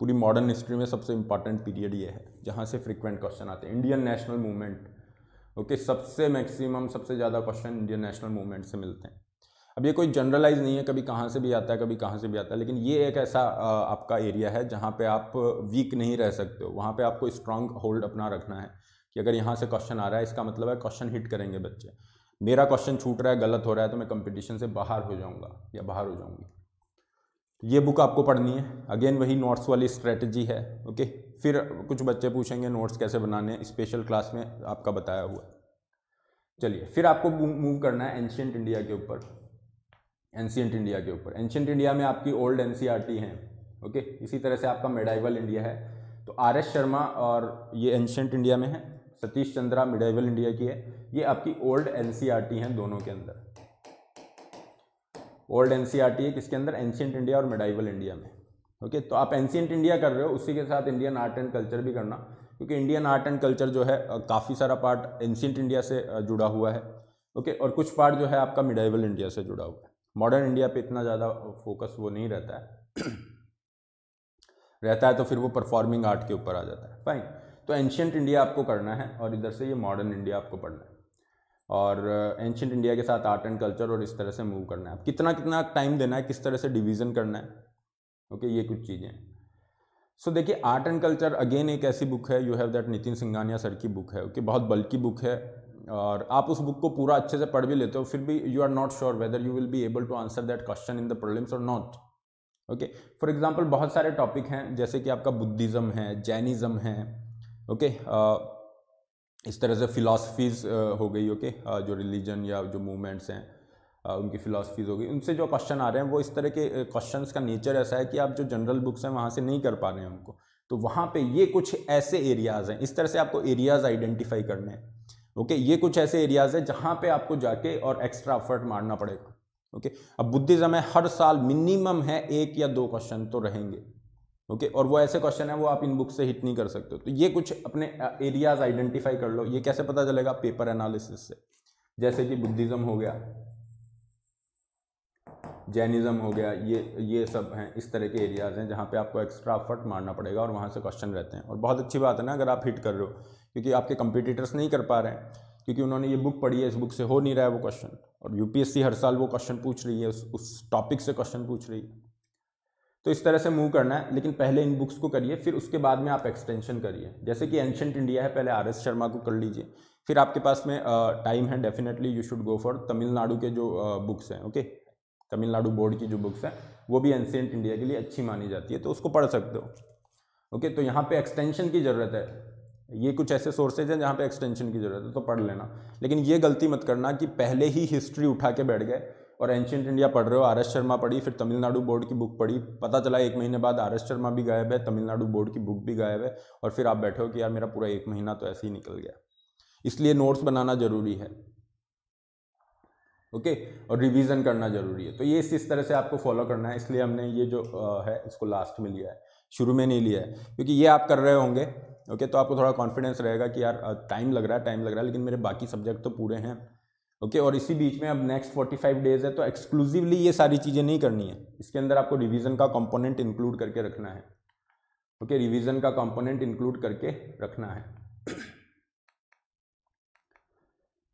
पूरी मॉडर्न हिस्ट्री में सबसे इंपॉर्टेंट पीरियड ये है जहाँ से फ्रिक्वेंट क्वेश्चन आते हैं इंडियन नेशनल मूवमेंट ओके सबसे मैक्सिमम सबसे ज़्यादा क्वेश्चन इंडियन नेशनल मूवमेंट से मिलते हैं अब ये कोई जनरलाइज नहीं है कभी कहाँ से भी आता है कभी कहाँ से भी आता है लेकिन ये एक ऐसा आपका एरिया है जहाँ पे आप वीक नहीं रह सकते हो वहाँ पे आपको स्ट्रांग होल्ड अपना रखना है कि अगर यहाँ से क्वेश्चन आ रहा है इसका मतलब है क्वेश्चन हिट करेंगे बच्चे मेरा क्वेश्चन छूट रहा है गलत हो रहा है तो मैं कंपटीशन से बाहर हो जाऊँगा या बाहर हो जाऊँगी ये बुक आपको पढ़नी है अगेन वही नोट्स वाली स्ट्रेटजी है ओके फिर कुछ बच्चे पूछेंगे नोट्स कैसे बनाने स्पेशल क्लास में आपका बताया हुआ चलिए फिर आपको मूव करना है एंशियंट इंडिया के ऊपर एंशियंट इंडिया के ऊपर एंशियंट इंडिया में आपकी ओल्ड एन हैं ओके इसी तरह से आपका मेडाइवल इंडिया है तो आर एस शर्मा और ये एंशियंट इंडिया में है सतीश चंद्रा मिडाइवल इंडिया की है ये आपकी ओल्ड एन हैं दोनों के अंदर ओल्ड एन है किसके अंदर एंशियंट इंडिया और मेडाइवल इंडिया में ओके तो आप एंशियंट इंडिया कर रहे हो उसी के साथ इंडियन आर्ट एंड कल्चर भी करना क्योंकि इंडियन आर्ट एंड कल्चर जो है काफ़ी सारा पार्ट एंशियंट इंडिया से जुड़ा हुआ है ओके और कुछ पार्ट जो है आपका मिडाइवल इंडिया से जुड़ा हुआ है मॉडर्न इंडिया पे इतना ज़्यादा फोकस वो नहीं रहता है रहता है तो फिर वो परफॉर्मिंग आर्ट के ऊपर आ जाता है फाइन तो एंशियंट इंडिया आपको करना है और इधर से ये मॉडर्न इंडिया आपको पढ़ना है और एंशियंट इंडिया के साथ आर्ट एंड कल्चर और इस तरह से मूव करना है कितना कितना टाइम देना है किस तरह से डिवीज़न करना है ओके ये कुछ चीज़ें सो so, देखिए आर्ट एंड कल्चर अगेन एक ऐसी बुक है you have that Nitin Singhania sir की बुक है ओके okay, बहुत बल्कि बुक है और आप उस बुक को पूरा अच्छे से पढ़ भी लेते हो फिर भी you are not sure whether you will be able to answer that question in the problems और नॉट ओके फॉर एग्जाम्पल बहुत सारे टॉपिक हैं जैसे कि आपका बुद्धिज़्म है जैनिज़्म है ओके okay? uh, इस तरह से फिलासफीज़ हो गई ओके okay? जो रिलीजन या जो मूवमेंट्स हैं उनकी फ़िलासफीज़ हो गई उनसे जो क्वेश्चन आ रहे हैं वो इस तरह के क्वेश्चन का नेचर ऐसा है कि आप जो जनरल बुक्स हैं वहाँ से नहीं कर पा रहे हैं उनको तो वहाँ पे ये कुछ ऐसे एरियाज़ हैं इस तरह से आपको एरियाज़ आइडेंटिफाई करने हैं ओके ये कुछ ऐसे एरियाज है जहां पे आपको जाके और एक्स्ट्रा एफर्ट मारना पड़ेगा ओके अब बुद्धिज्म है हर साल मिनिमम है एक या दो क्वेश्चन तो रहेंगे ओके और वो ऐसे क्वेश्चन है वो आप इन बुक से हिट नहीं कर सकते तो ये कुछ अपने एरियाज आइडेंटिफाई कर लो ये कैसे पता चलेगा पेपर एनालिसिस से जैसे कि बुद्धिज्म हो गया जैनिज्म हो गया ये ये सब हैं इस तरह के एरियाज हैं जहाँ पे आपको एक्स्ट्रा एफर्ट मारना पड़ेगा और वहाँ से क्वेश्चन रहते हैं और बहुत अच्छी बात है ना अगर आप हिट कर रहे हो क्योंकि आपके कंपिटिटर्स नहीं कर पा रहे हैं क्योंकि उन्होंने ये बुक पढ़ी है इस बुक से हो नहीं रहा है वो क्वेश्चन और यूपीएससी हर साल वो क्वेश्चन पूछ रही है उस उस टॉपिक से क्वेश्चन पूछ रही है तो इस तरह से मूव करना है लेकिन पहले इन बुक्स को करिए फिर उसके बाद में आप एक्सटेंशन करिए जैसे कि एंशंट इंडिया है पहले आर एस शर्मा को कर लीजिए फिर आपके पास में टाइम है definitely you should go for Tamil Nadu के जो बुक्स हैं ओके तमिलनाडु बोर्ड की जो बुक्स हैं वो भी एंशंट इंडिया के लिए अच्छी मानी जाती है तो उसको पढ़ सकते हो ओके तो यहाँ पे एक्सटेंशन की ज़रूरत है ये कुछ ऐसे सोर्सेज हैं जहाँ पे एक्सटेंशन की ज़रूरत है तो पढ़ लेना लेकिन ये गलती मत करना कि पहले ही हिस्ट्री उठा के बैठ गए और एंशेंट इंडिया पढ़ रहे हो आर एस शर्मा पढ़ी फिर तमिलनाडु बोर्ड की बुक पढ़ी पता चला एक महीने बाद आर एस शर्मा भी गायब है तमिलनाडु बोर्ड की बुक भी गायब है और फिर आप बैठे हो कि यार मेरा पूरा एक महीना तो ऐसे ही निकल गया इसलिए नोट्स बनाना ज़रूरी है ओके और रिवीजन करना ज़रूरी है तो ये इस इस तरह से आपको फॉलो करना है इसलिए हमने ये जो है इसको लास्ट में लिया है शुरू में नहीं लिया है क्योंकि ये आप कर रहे होंगे ओके तो आपको थोड़ा कॉन्फिडेंस रहेगा कि यार टाइम लग रहा है टाइम लग रहा है लेकिन मेरे बाकी सब्जेक्ट तो पूरे हैं ओके और इसी बीच में अब नेक्स्ट फोर्टी फाइव डेज है तो एक्सक्लूसिवली ये सारी चीज़ें नहीं करनी है इसके अंदर आपको रिविज़न का कॉम्पोनेंट इंक्लूड करके रखना है ओके रिविज़न का कॉम्पोनेंट इंक्लूड करके रखना है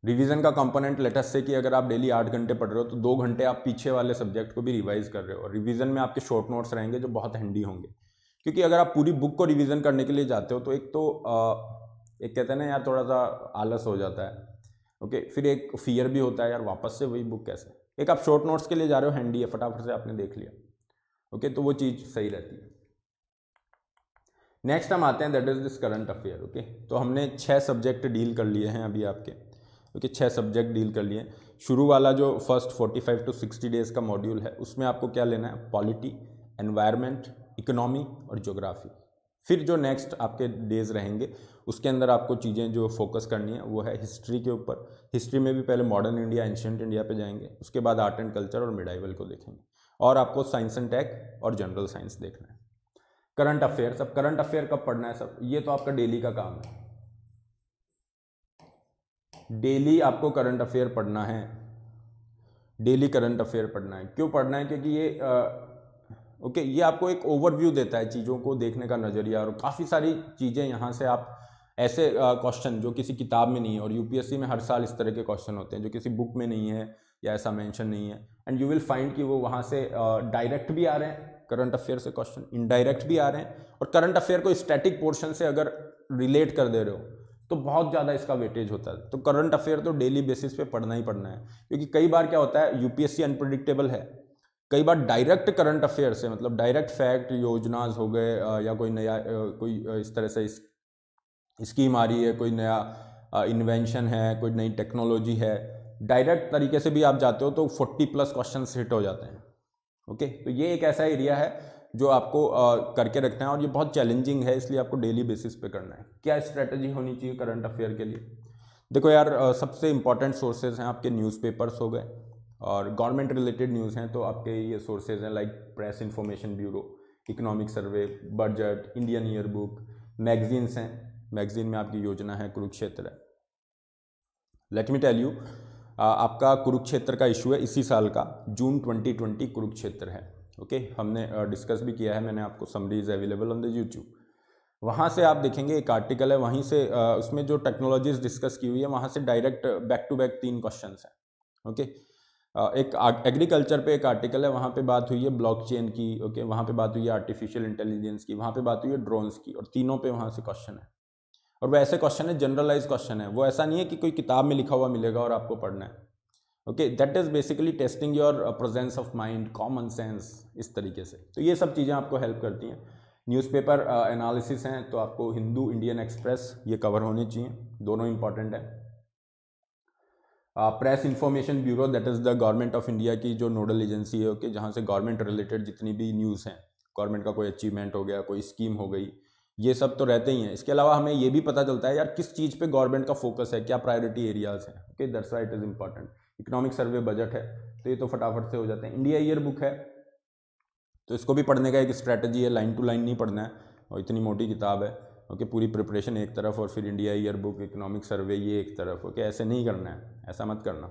रिवीजन का कंपोनेंट लेटस से कि अगर आप डेली आठ घंटे पढ़ रहे हो तो दो घंटे आप पीछे वाले सब्जेक्ट को भी रिवाइज कर रहे हो और रिवीजन में आपके शॉर्ट नोट्स रहेंगे जो बहुत हैंडी होंगे क्योंकि अगर आप पूरी बुक को रिवीजन करने के लिए जाते हो तो एक तो आ, एक कहते हैं ना यार थोड़ा सा आलस हो जाता है ओके फिर एक फियर भी होता है यार वापस से वही बुक कैसे एक आप शॉर्ट नोट्स के लिए जा रहे हो हैंडी है फटाफट से आपने देख लिया ओके तो वो चीज़ सही रहती है नेक्स्ट हम आते हैं that is this current affair okay तो हमने छः सब्जेक्ट डील कर लिए हैं अभी आपके ओके छः सब्जेक्ट डील कर लिए शुरू वाला जो first forty five to sixty days का मॉड्यूल है उसमें आपको क्या लेना है पॉलिटी एनवायरमेंट इकोनॉमी और ज्योग्राफी फिर जो नेक्स्ट आपके डेज रहेंगे उसके अंदर आपको चीज़ें जो फोकस करनी है वो है हिस्ट्री के ऊपर हिस्ट्री में भी पहले मॉडर्न इंडिया एंशंट इंडिया पे जाएंगे उसके बाद आर्ट एंड कल्चर और मिडाइवल को देखेंगे और आपको साइंस एंड टेक और जनरल साइंस देखना है करंट अफेयर अब करंट अफेयर कब पढ़ना है सब ये तो आपका डेली का काम है डेली आपको करंट अफेयर पढ़ना है डेली करंट अफेयर पढ़ना है क्यों पढ़ना है क्योंकि ये आ, ओके ये आपको एक ओवरव्यू देता है चीज़ों को देखने का नज़रिया और काफ़ी सारी चीज़ें यहाँ से आप ऐसे क्वेश्चन जो किसी किताब में नहीं है और यूपीएससी में हर साल इस तरह के क्वेश्चन होते हैं जो किसी बुक में नहीं है या ऐसा मेंशन नहीं है एंड यू विल फाइंड कि वो वहाँ से डायरेक्ट uh, भी आ रहे हैं करंट अफेयर से क्वेश्चन इनडायरेक्ट भी आ रहे हैं और करंट अफेयर को स्टैटिक पोर्शन से अगर रिलेट कर दे रहे हो तो बहुत ज़्यादा इसका वेटेज होता है तो करंट अफेयर तो डेली बेसिस पे पढ़ना ही पढ़ना है क्योंकि कई बार क्या होता है यूपीएससी अनप्रडिक्टेबल है कई बार डायरेक्ट करंट अफेयर से मतलब डायरेक्ट फैक्ट योजनाज हो गए या कोई नया कोई इस तरह से स्कीम आ रही है कोई नया इन्वेंशन है कोई नई टेक्नोलॉजी है डायरेक्ट तरीके से भी आप जाते हो तो 40 प्लस क्वेश्चन हिट हो जाते हैं ओके तो ये एक ऐसा एरिया है जो आपको करके रखना है और ये बहुत चैलेंजिंग है इसलिए आपको डेली बेसिस पे करना है क्या स्ट्रेटजी होनी चाहिए करंट अफेयर के लिए देखो यार सबसे इंपॉर्टेंट सोर्सेज हैं आपके न्यूज़पेपर्स हो गए और गवर्नमेंट रिलेटेड न्यूज़ हैं तो आपके ये सोर्सेज हैं like press information bureau economic survey budget Indian year book magazines हैं मैगजीन में आपकी योजना है कुरुक्षेत्र है लेट मी टेल यू आपका कुरुक्षेत्र का इशू है इसी साल का जून 2020 कुरुक्षेत्र है ओके okay? हमने डिस्कस भी किया है मैंने आपको summaries available on the YouTube वहाँ से आप देखेंगे एक आर्टिकल है वहीं से उसमें जो टेक्नोलॉजीज डिस्कस की हुई है वहाँ से डायरेक्ट बैक टू बैक तीन क्वेश्चन हैं ओके okay? एक एग्रीकल्चर पे एक आर्टिकल है वहाँ पे बात हुई है ब्लॉकचेन की ओके वहाँ पे बात हुई है आर्टिफिशियल इंटेलिजेंस की वहाँ पे बात हुई है ड्रोन्स की और तीनों पे वहाँ से क्वेश्चन है और वो ऐसे क्वेश्चन है जनरलाइज क्वेश्चन है वो ऐसा नहीं है कि कोई किताब में लिखा हुआ मिलेगा और आपको पढ़ना है okay that is basically testing your presence of mind common sense इस तरीके से तो ये सब चीज़ें आपको हेल्प करती हैं न्यूज़पेपर एनालिसिस uh, हैं तो आपको हिंदू इंडियन एक्सप्रेस ये कवर होने चाहिए दोनों इंपॉर्टेंट हैं press information bureau that is the government of India की जो नोडल एजेंसी है ओके जहाँ से गवर्नमेंट रिलेटेड जितनी भी न्यूज़ हैं गवर्नमेंट का कोई अचीवमेंट हो गया कोई स्कीम हो गई ये सब तो रहते ही हैं इसके अलावा हमें ये भी पता चलता है यार किस चीज़ पे गवर्नमेंट का फोकस है क्या प्रायोरिटी एरियाज हैं okay that's it is important economic survey budget है तो ये तो फटाफट से हो जाते हैं इंडिया ईयर बुक है तो इसको भी पढ़ने का एक स्ट्रैटेजी है लाइन टू लाइन नहीं पढ़ना है और इतनी मोटी किताब है ओके पूरी प्रिपरेशन एक तरफ और फिर India year book economic survey ये एक तरफ ओके ऐसे नहीं करना है ऐसा मत करना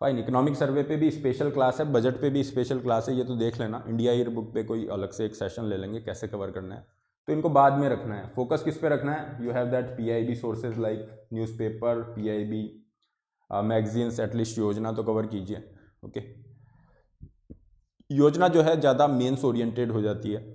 फाइन इकोनॉमिक सर्वे पे भी स्पेशल क्लास है बजट पे भी स्पेशल क्लास है ये तो देख लेना इंडिया ईयर बुक पे कोई अलग से एक सेशन ले लेंगे कैसे कवर करना है तो इनको बाद में रखना है फोकस किस पे रखना है you have that P I B sources like newspaper P I B magazines at least Yojana तो कवर कीजिए ओके योजना जो है ज़्यादा मेन्स ओरिएंटेड हो जाती है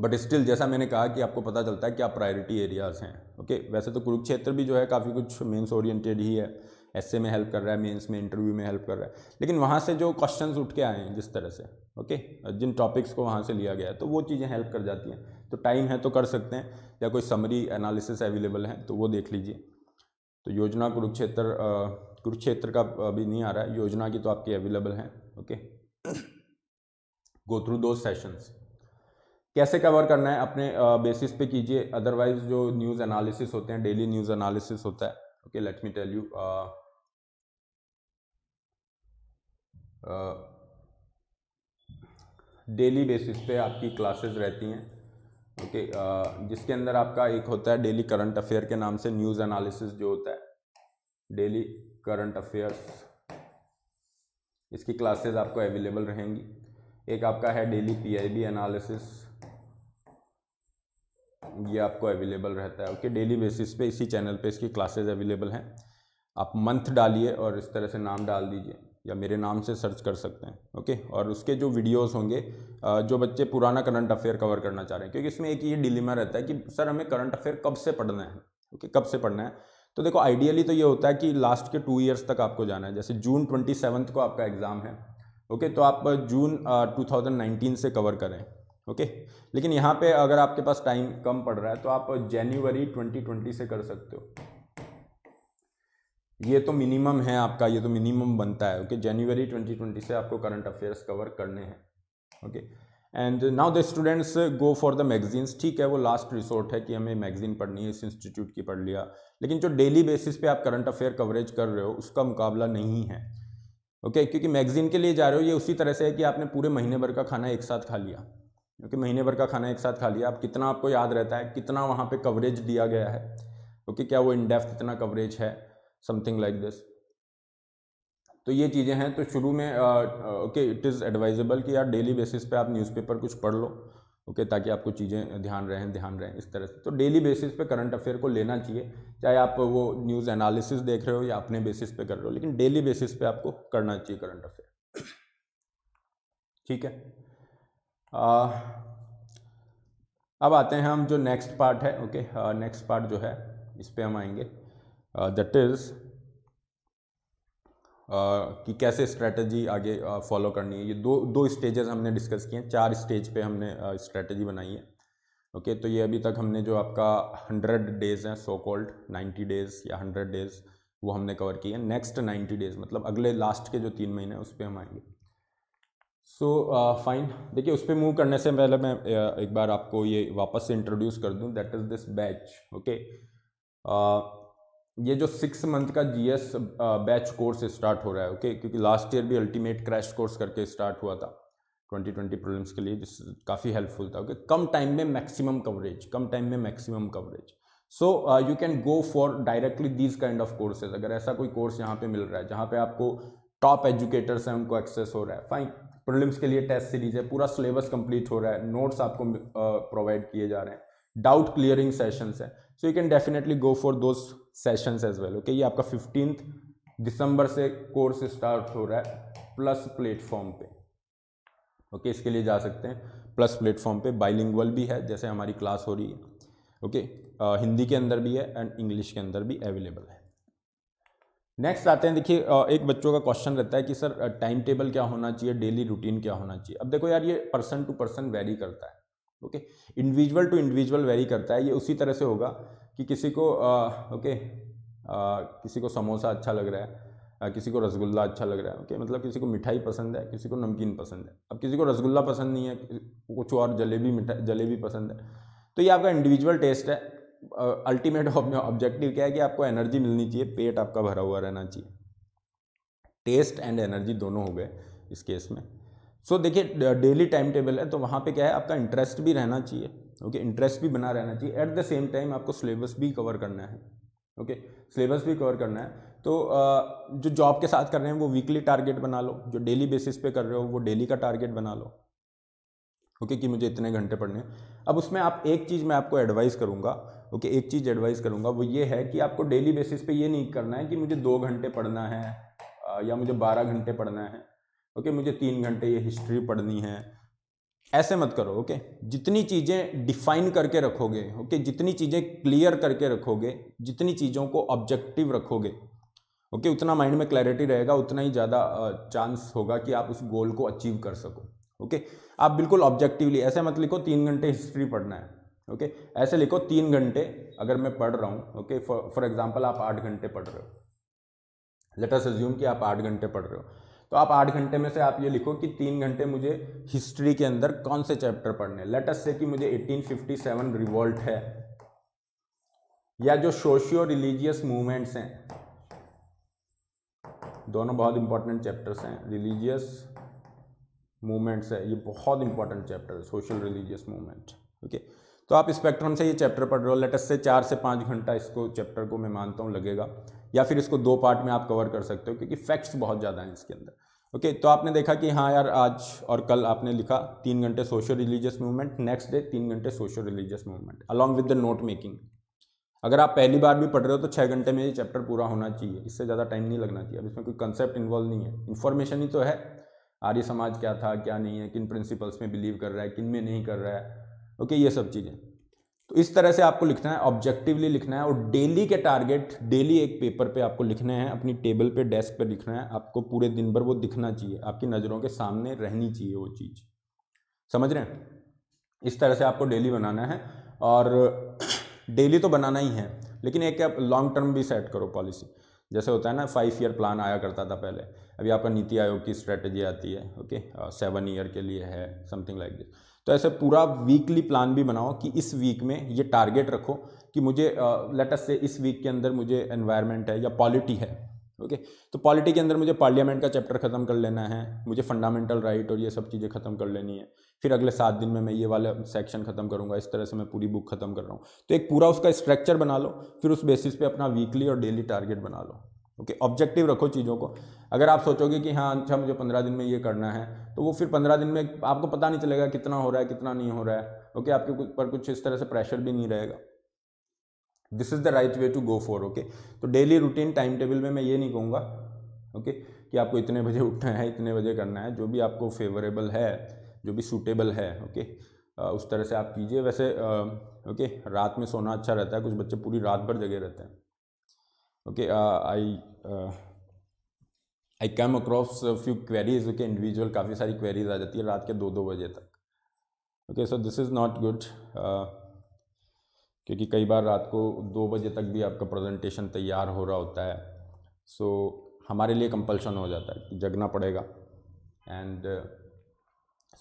बट स्टिल जैसा मैंने कहा कि आपको पता चलता है कि आप प्रायोरिटी एरियाज हैं ओके वैसे तो कुरुक्षेत्र भी जो है काफ़ी कुछ मेंस ओरिएंटेड ही है एसए में हेल्प कर रहा है मेंस में इंटरव्यू में हेल्प कर रहा है लेकिन वहाँ से जो क्वेश्चंस उठ के आए हैं जिस तरह से ओके जिन टॉपिक्स को वहाँ से लिया गया है तो वो चीज़ें हेल्प कर जाती हैं तो टाइम है तो कर सकते हैं या कोई समरी एनालिसिस अवेलेबल है तो वो देख लीजिए तो योजना कुरुक्षेत्र कुरुक्षेत्र का अभी नहीं आ रहा है योजना की तो आपकी अवेलेबल है ओके गो थ्रू दो सेशंस कैसे कवर करना है अपने बेसिस पे कीजिए अदरवाइज जो न्यूज़ एनालिसिस होते हैं डेली न्यूज़ एनालिसिस होता है okay let me tell you daily basis पे आपकी क्लासेस रहती हैं ओके okay, जिसके अंदर आपका एक होता है डेली करंट अफेयर के नाम से न्यूज़ एनालिसिस जो होता है डेली करंट अफेयर्स इसकी क्लासेस आपको अवेलेबल रहेंगी एक आपका है डेली पीआईबी एनालिसिस ये आपको अवेलेबल रहता है ओके डेली बेसिस पे इसी चैनल पे इसकी क्लासेस अवेलेबल हैं आप मंथ डालिए और इस तरह से नाम डाल दीजिए या मेरे नाम से सर्च कर सकते हैं ओके और उसके जो वीडियोस होंगे जो बच्चे पुराना करंट अफेयर कवर करना चाह रहे हैं क्योंकि इसमें एक ये डिलीमा रहता है कि सर हमें करंट अफेयर कब से पढ़ना है ओके कब से पढ़ना है तो देखो आइडियली तो ये होता है कि लास्ट के टू ईयर्स तक आपको जाना है जैसे जून ट्वेंटी को आपका एग्ज़ाम है ओके तो आप जून टू नाइनटीन से कवर करें ओके लेकिन यहाँ पे अगर आपके पास टाइम कम पड़ रहा है तो आप जनवरी 2020 से कर सकते हो ये तो मिनिमम है आपका ये तो मिनिमम बनता है ओके जनवरी 2020 से आपको करंट अफेयर्स कवर करने हैं okay and now the students go for the magazines ठीक है वो लास्ट रिसोर्ट है कि हमें मैगजीन पढ़नी है इस इंस्टीट्यूट की पढ़ लिया लेकिन जो डेली बेसिस पे आप करंट अफेयर कवरेज कर रहे हो उसका मुकाबला नहीं है ओके okay? क्योंकि मैगजीन के लिए जा रहे हो ये उसी तरह से है कि आपने पूरे महीने भर का खाना एक साथ खा लिया क्योंकि महीने भर का खाना एक साथ खा लिया आप कितना आपको याद रहता है कितना वहाँ पे कवरेज दिया गया है क्योंकि क्या वो इन डेप्थ इतना कवरेज है समथिंग लाइक दिस तो ये चीज़ें हैं तो शुरू में ओके इट इज़ एडवाइजेबल कि यार डेली बेसिस पे आप न्यूज़पेपर कुछ पढ़ लो ओके okay, ताकि आपको चीज़ें ध्यान रहें ध्यान रहें इस तरह से तो डेली बेसिस पे करंट अफेयर को लेना चाहिए चाहे आप वो न्यूज़ एनालिसिस देख रहे हो या अपने बेसिस पे कर रहे हो लेकिन डेली बेसिस पे आपको करना चाहिए करंट अफेयर ठीक है आ, अब आते हैं हम जो नेक्स्ट पार्ट है ओके नेक्स्ट पार्ट जो है इस पर हम आएंगे दैट इज़ Uh, कि कैसे स्ट्रेटजी आगे फॉलो uh, करनी है ये दो दो स्टेजेस हमने डिस्कस किए हैं चार स्टेज पे हमने स्ट्रेटजी uh, बनाई है ओके okay, तो ये अभी तक हमने जो आपका हंड्रेड डेज़ हैं सो कॉल्ड नाइन्टी डेज़ या हंड्रेड डेज़ वो हमने कवर किए हैं नेक्स्ट नाइन्टी डेज़ मतलब अगले लास्ट के जो तीन महीने हैं उस पर हम आएंगे सो फाइन uh, देखिए उस पर मूव करने से पहले मैं uh, एक बार आपको ये वापस से इंट्रोड्यूस कर दूं that is this batch okay ये जो सिक्स मंथ का जीएस बैच कोर्स स्टार्ट हो रहा है ओके okay? क्योंकि लास्ट ईयर भी अल्टीमेट क्रैश कोर्स करके स्टार्ट हुआ था 2020 प्रॉब्लम्स के लिए जिस काफ़ी हेल्पफुल था ओके okay? कम टाइम में मैक्सिमम कवरेज कम टाइम में maximum coverage so you can go for directly these kind of courses अगर ऐसा कोई कोर्स यहाँ पे मिल रहा है जहाँ पे आपको टॉप एजुकेटर्स हैं उनको एक्सेस हो रहा है फाइन प्रिलिम्स के लिए टेस्ट सीरीज है पूरा सिलेबस कंप्लीट हो रहा है नोट्स आपको प्रोवाइड किए जा रहे हैं डाउट क्लियरिंग सेशंस है so you can definitely go for दो सेशंस एज वेल ओके ये आपका फिफ्टीन दिसंबर से कोर्स स्टार्ट हो रहा है प्लस प्लेटफॉर्म पे ओके okay, इसके लिए जा सकते हैं प्लस प्लेटफॉर्म पे बाइलिंगुअल भी है जैसे हमारी क्लास हो रही है ओके okay, हिंदी के अंदर भी है एंड इंग्लिश के अंदर भी अवेलेबल है नेक्स्ट आते हैं देखिए एक बच्चों का क्वेश्चन रहता है कि सर टाइम टेबल क्या होना चाहिए डेली रूटीन क्या होना चाहिए अब देखो यार ये पर्सन टू पर्सन वेरी करता है okay individual to individual vary करता है ये उसी तरह से होगा कि किसी को ओके किसी को समोसा अच्छा लग रहा है किसी को रसगुल्ला अच्छा लग रहा है ओके मतलब किसी को मिठाई पसंद है किसी को नमकीन पसंद है अब किसी को रसगुल्ला पसंद नहीं है कुछ और जलेबी मिठाई जलेबी पसंद है तो ये आपका इंडिविजुअल टेस्ट है अल्टीमेट ऑब्जेक्टिव क्या है कि आपको एनर्जी मिलनी चाहिए पेट आपका भरा हुआ रहना चाहिए टेस्ट एंड एनर्जी दोनों हो गए इस केस में सो so, देखिए डेली टाइम टेबल है तो वहाँ पे क्या है आपका इंटरेस्ट भी रहना चाहिए ओके इंटरेस्ट भी बना रहना चाहिए एट द सेम टाइम आपको सिलेबस भी कवर करना है ओके सिलेबस भी कवर करना है तो जो जॉब के साथ कर रहे हैं वो वीकली टारगेट बना लो जो डेली बेसिस पे कर रहे हो वो डेली का टारगेट बना लो ओके कि मुझे इतने घंटे पढ़ने अब उसमें आप एक चीज़ मैं आपको एडवाइस करूँगा ओके okay, एक चीज़ एडवाइस करूँगा वो ये है कि आपको डेली बेसिस पे ये नहीं करना है कि मुझे दो घंटे पढ़ना है या मुझे बारह घंटे पढ़ना है ओके okay, मुझे तीन घंटे ये हिस्ट्री पढ़नी है ऐसे मत करो ओके okay? जितनी चीज़ें डिफाइन करके रखोगे ओके okay? जितनी चीज़ें क्लियर करके रखोगे जितनी चीज़ों को ऑब्जेक्टिव रखोगे ओके okay? उतना माइंड में क्लैरिटी रहेगा उतना ही ज़्यादा चांस होगा कि आप उस गोल को अचीव कर सको ओके आप बिल्कुल ऑब्जेक्टिवली ऐसे मत लिखो तीन घंटे हिस्ट्री पढ़ना है ओके okay? ऐसे लिखो तीन घंटे अगर मैं पढ़ रहा हूँ ओके फॉर एग्जाम्पल आप आठ घंटे पढ़ रहे हो लेटर्स एज्यूम कि आप आठ घंटे पढ़ रहे हो तो आप आठ घंटे में से आप ये लिखो कि तीन घंटे मुझे हिस्ट्री के अंदर कौन से चैप्टर पढ़ने लेटस से कि मुझे 1857 रिवोल्ट है या जो सोशियो रिलीजियस मूवमेंट्स हैं दोनों बहुत इंपॉर्टेंट चैप्टर्स हैं रिलीजियस मूवमेंट्स है ये बहुत इंपॉर्टेंट चैप्टर है social religious movement okay okay? तो आप स्पेक्ट्रम से ये चैप्टर पढ़ रहे हो लेटेस्ट से चार से पाँच घंटा इसको चैप्टर को मैं मानता हूँ लगेगा या फिर इसको दो पार्ट में आप कवर कर सकते हो क्योंकि फैक्ट्स बहुत ज़्यादा हैं इसके अंदर ओके तो आपने देखा कि हाँ यार आज और कल आपने लिखा तीन घंटे social religious movement next day तीन घंटे social religious movement along with the note making अगर आप पहली बार भी पढ़ रहे हो तो छः घंटे में ये चैप्टर पूरा होना चाहिए इससे ज़्यादा टाइम नहीं लगना चाहिए अब इसमें कोई कंसेप्ट इन्वॉल्व नहीं है इन्फॉर्मेशन ही तो है आर्य समाज क्या था क्या नहीं है किन प्रिंसिपल्स में बिलीव कर रहा है किन में नहीं कर रहा है ओके ये सब चीज़ें तो इस तरह से आपको लिखना है ऑब्जेक्टिवली लिखना है और डेली के टारगेट डेली एक पेपर पे आपको लिखने हैं अपनी टेबल पे डेस्क पे लिखना है आपको पूरे दिन भर वो दिखना चाहिए आपकी नज़रों के सामने रहनी चाहिए वो चीज़ समझ रहे हैं इस तरह से आपको डेली बनाना है और डेली तो बनाना ही है लेकिन एक आप लॉन्ग टर्म भी सेट करो पॉलिसी जैसे होता है ना फाइव ईयर प्लान आया करता था पहले अभी आपका नीति आयोग की स्ट्रेटजी आती है ओके सेवन ईयर के लिए है समथिंग लाइक दिस तो ऐसे पूरा वीकली प्लान भी बनाओ कि इस वीक में ये टारगेट रखो कि मुझे लेटस से इस वीक के अंदर मुझे एनवायरनमेंट है या पॉलिटी है ओके तो पॉलिटी के अंदर मुझे पार्लियामेंट का चैप्टर ख़त्म कर लेना है मुझे फंडामेंटल राइट और ये सब चीज़ें ख़त्म कर लेनी है फिर अगले सात दिन में मैं ये वाला सेक्शन ख़त्म करूँगा इस तरह से मैं पूरी बुक ख़त्म कर रहा हूँ तो एक पूरा उसका स्ट्रक्चर बना लो फिर उस बेसिस पे अपना वीकली और डेली टारगेट बना लो ओके ऑब्जेक्टिव रखो चीज़ों को अगर आप सोचोगे कि हाँ अच्छा मुझे पंद्रह दिन में ये करना है तो वो फिर पंद्रह दिन में आपको पता नहीं चलेगा कितना हो रहा है कितना नहीं हो रहा है ओके okay, आपके पर कुछ इस तरह से प्रेशर भी नहीं रहेगा this is the right way to go for okay तो डेली रूटीन टाइम टेबल में मैं ये नहीं कहूँगा ओके okay, कि आपको इतने बजे उठना है इतने बजे करना है जो भी आपको फेवरेबल है जो भी सूटेबल है ओके okay, उस तरह से आप कीजिए वैसे ओके रात में सोना अच्छा रहता है कुछ बच्चे पूरी रात भर जगे रहते हैं okay I I come across few queries के इंडिविजुअल काफ़ी सारी क्वेरीज आ जाती है रात के दो दो बजे तक okay so this is not good क्योंकि कई बार रात को दो बजे तक भी आपका प्रेजेंटेशन तैयार हो रहा होता है सो so, हमारे लिए कंपल्शन हो जाता है जगना पड़ेगा एंड uh,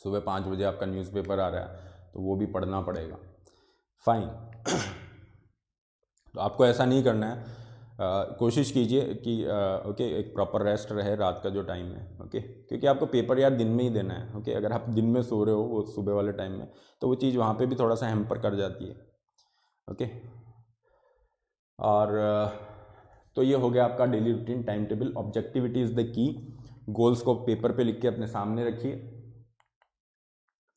सुबह पाँच बजे आपका न्यूज़पेपर आ रहा है तो वो भी पढ़ना पड़ेगा फाइन तो आपको ऐसा नहीं करना है कोशिश कीजिए कि ओके एक प्रॉपर रेस्ट रहे रात का जो टाइम है ओके क्योंकि आपको पेपर यार दिन में ही देना है ओके अगर आप दिन में सो रहे हो वो सुबह वाले टाइम में तो वो चीज़ वहाँ पे भी थोड़ा सा हेम्पर कर जाती है ओके और तो ये हो गया आपका daily routine time table objectivity is the key goals को पेपर पे लिख के अपने सामने रखिए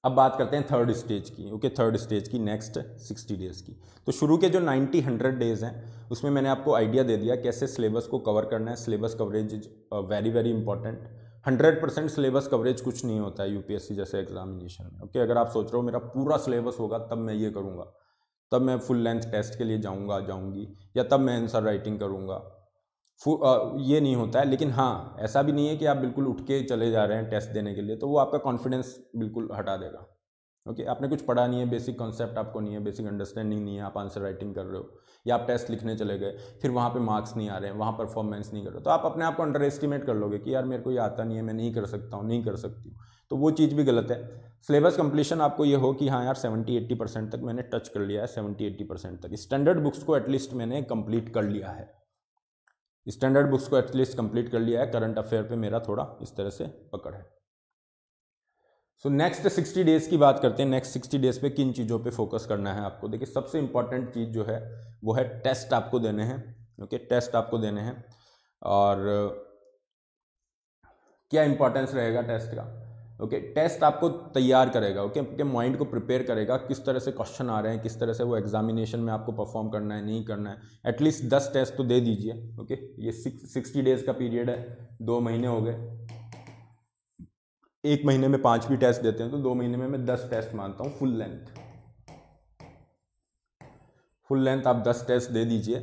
अब बात करते हैं थर्ड स्टेज की ओके थर्ड स्टेज की नेक्स्ट सिक्सटी डेज़ की तो शुरू के जो नाइन्टी हंड्रेड डेज़ हैं उसमें मैंने आपको आइडिया दे दिया कैसे सिलेबस को कवर करना है syllabus coverage is very very important hundred percent syllabus coverage कुछ नहीं होता है यूपीएससी जैसे एग्जामिनेशन में ओके अगर आप सोच रहे हो मेरा पूरा सिलेबस होगा तब मैं ये करूँगा तब मैं फुल लेंथ टेस्ट के लिए जाऊँगा जाऊँगी या तब मैं आंसर राइटिंग करूँगा ये नहीं होता है लेकिन हाँ ऐसा भी नहीं है कि आप बिल्कुल उठ के चले जा रहे हैं टेस्ट देने के लिए तो वो आपका कॉन्फिडेंस बिल्कुल हटा देगा ओके okay, आपने कुछ पढ़ा नहीं है बेसिक कॉन्सेप्ट आपको नहीं है बेसिक अंडरस्टैंडिंग नहीं है आप आंसर राइटिंग कर रहे हो या आप टेस्ट लिखने चले गए फिर वहाँ पे मार्क्स नहीं आ रहे हैं वहाँ परफॉर्मेंस नहीं कर रहे तो आप अपने आप को अंडर एस्टिमेट कर लोगे कि यार मेरे को ये आता नहीं है मैं नहीं कर सकता हूँ नहीं कर सकती हूँ तो वो चीज़ भी गलत है सिलेबस कंप्लीशन आपको ये हो कि हाँ यार सेवेंटी एट्टी परसेंट तक मैंने टच कर लिया है सेवेंटी एट्टी परसेंट तक स्टैंडर्ड बुक्स को एटलीस्ट मैंने कंप्लीट कर लिया है स्टैंडर्ड बुक्स को एटलीस्ट कंप्लीट कर लिया है करंट अफेयर पे मेरा थोड़ा इस तरह से पकड़ है सो नेक्स्ट सिक्सटी डेज की बात करते हैं नेक्स्ट सिक्सटी डेज पे किन चीज़ों पे फोकस करना है आपको देखिए सबसे इंपॉर्टेंट चीज़ जो है वो है टेस्ट आपको देने हैं ओके okay, टेस्ट आपको देने हैं और क्या इंपॉर्टेंस रहेगा टेस्ट का ओके टेस्ट आपको तैयार करेगा ओके आपके माइंड को प्रिपेयर करेगा किस तरह से क्वेश्चन आ रहे हैं किस तरह से वो एग्जामिनेशन में आपको परफॉर्म करना है नहीं करना है एटलीस्ट दस टेस्ट तो दे दीजिए ओके ये सिक्सटी डेज का पीरियड है दो महीने हो गए एक महीने में पांच भी टेस्ट देते हैं तो दो महीने में मैं दस टेस्ट मानता हूँ फुल लेंथ फुल लेंथ आप दस टेस्ट दे दीजिए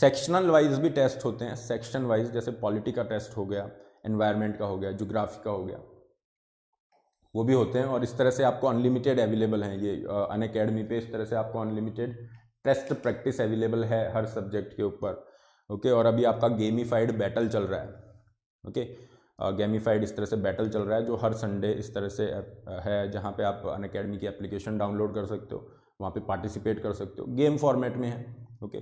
सेक्शनल वाइज भी टेस्ट होते हैं सेक्शन वाइज जैसे पॉलिटी का टेस्ट हो गया एनवायरमेंट का हो गया जोग्राफी का हो गया वो भी होते हैं और इस तरह से आपको अनलिमिटेड अवेलेबल हैं ये अन अकेडमी पर इस तरह से आपको अनलिमिटेड टेस्ट प्रैक्टिस अवेलेबल है हर सब्जेक्ट के ऊपर ओके और अभी आपका गेमीफाइड बैटल चल रहा है ओके गेमीफाइड इस तरह से बैटल चल रहा है जो हर संडे इस तरह से है जहाँ पे आप अन अकेडमी की एप्लीकेशन डाउनलोड कर सकते हो वहाँ पे पार्टिसिपेट कर सकते हो गेम फॉर्मेट में है ओके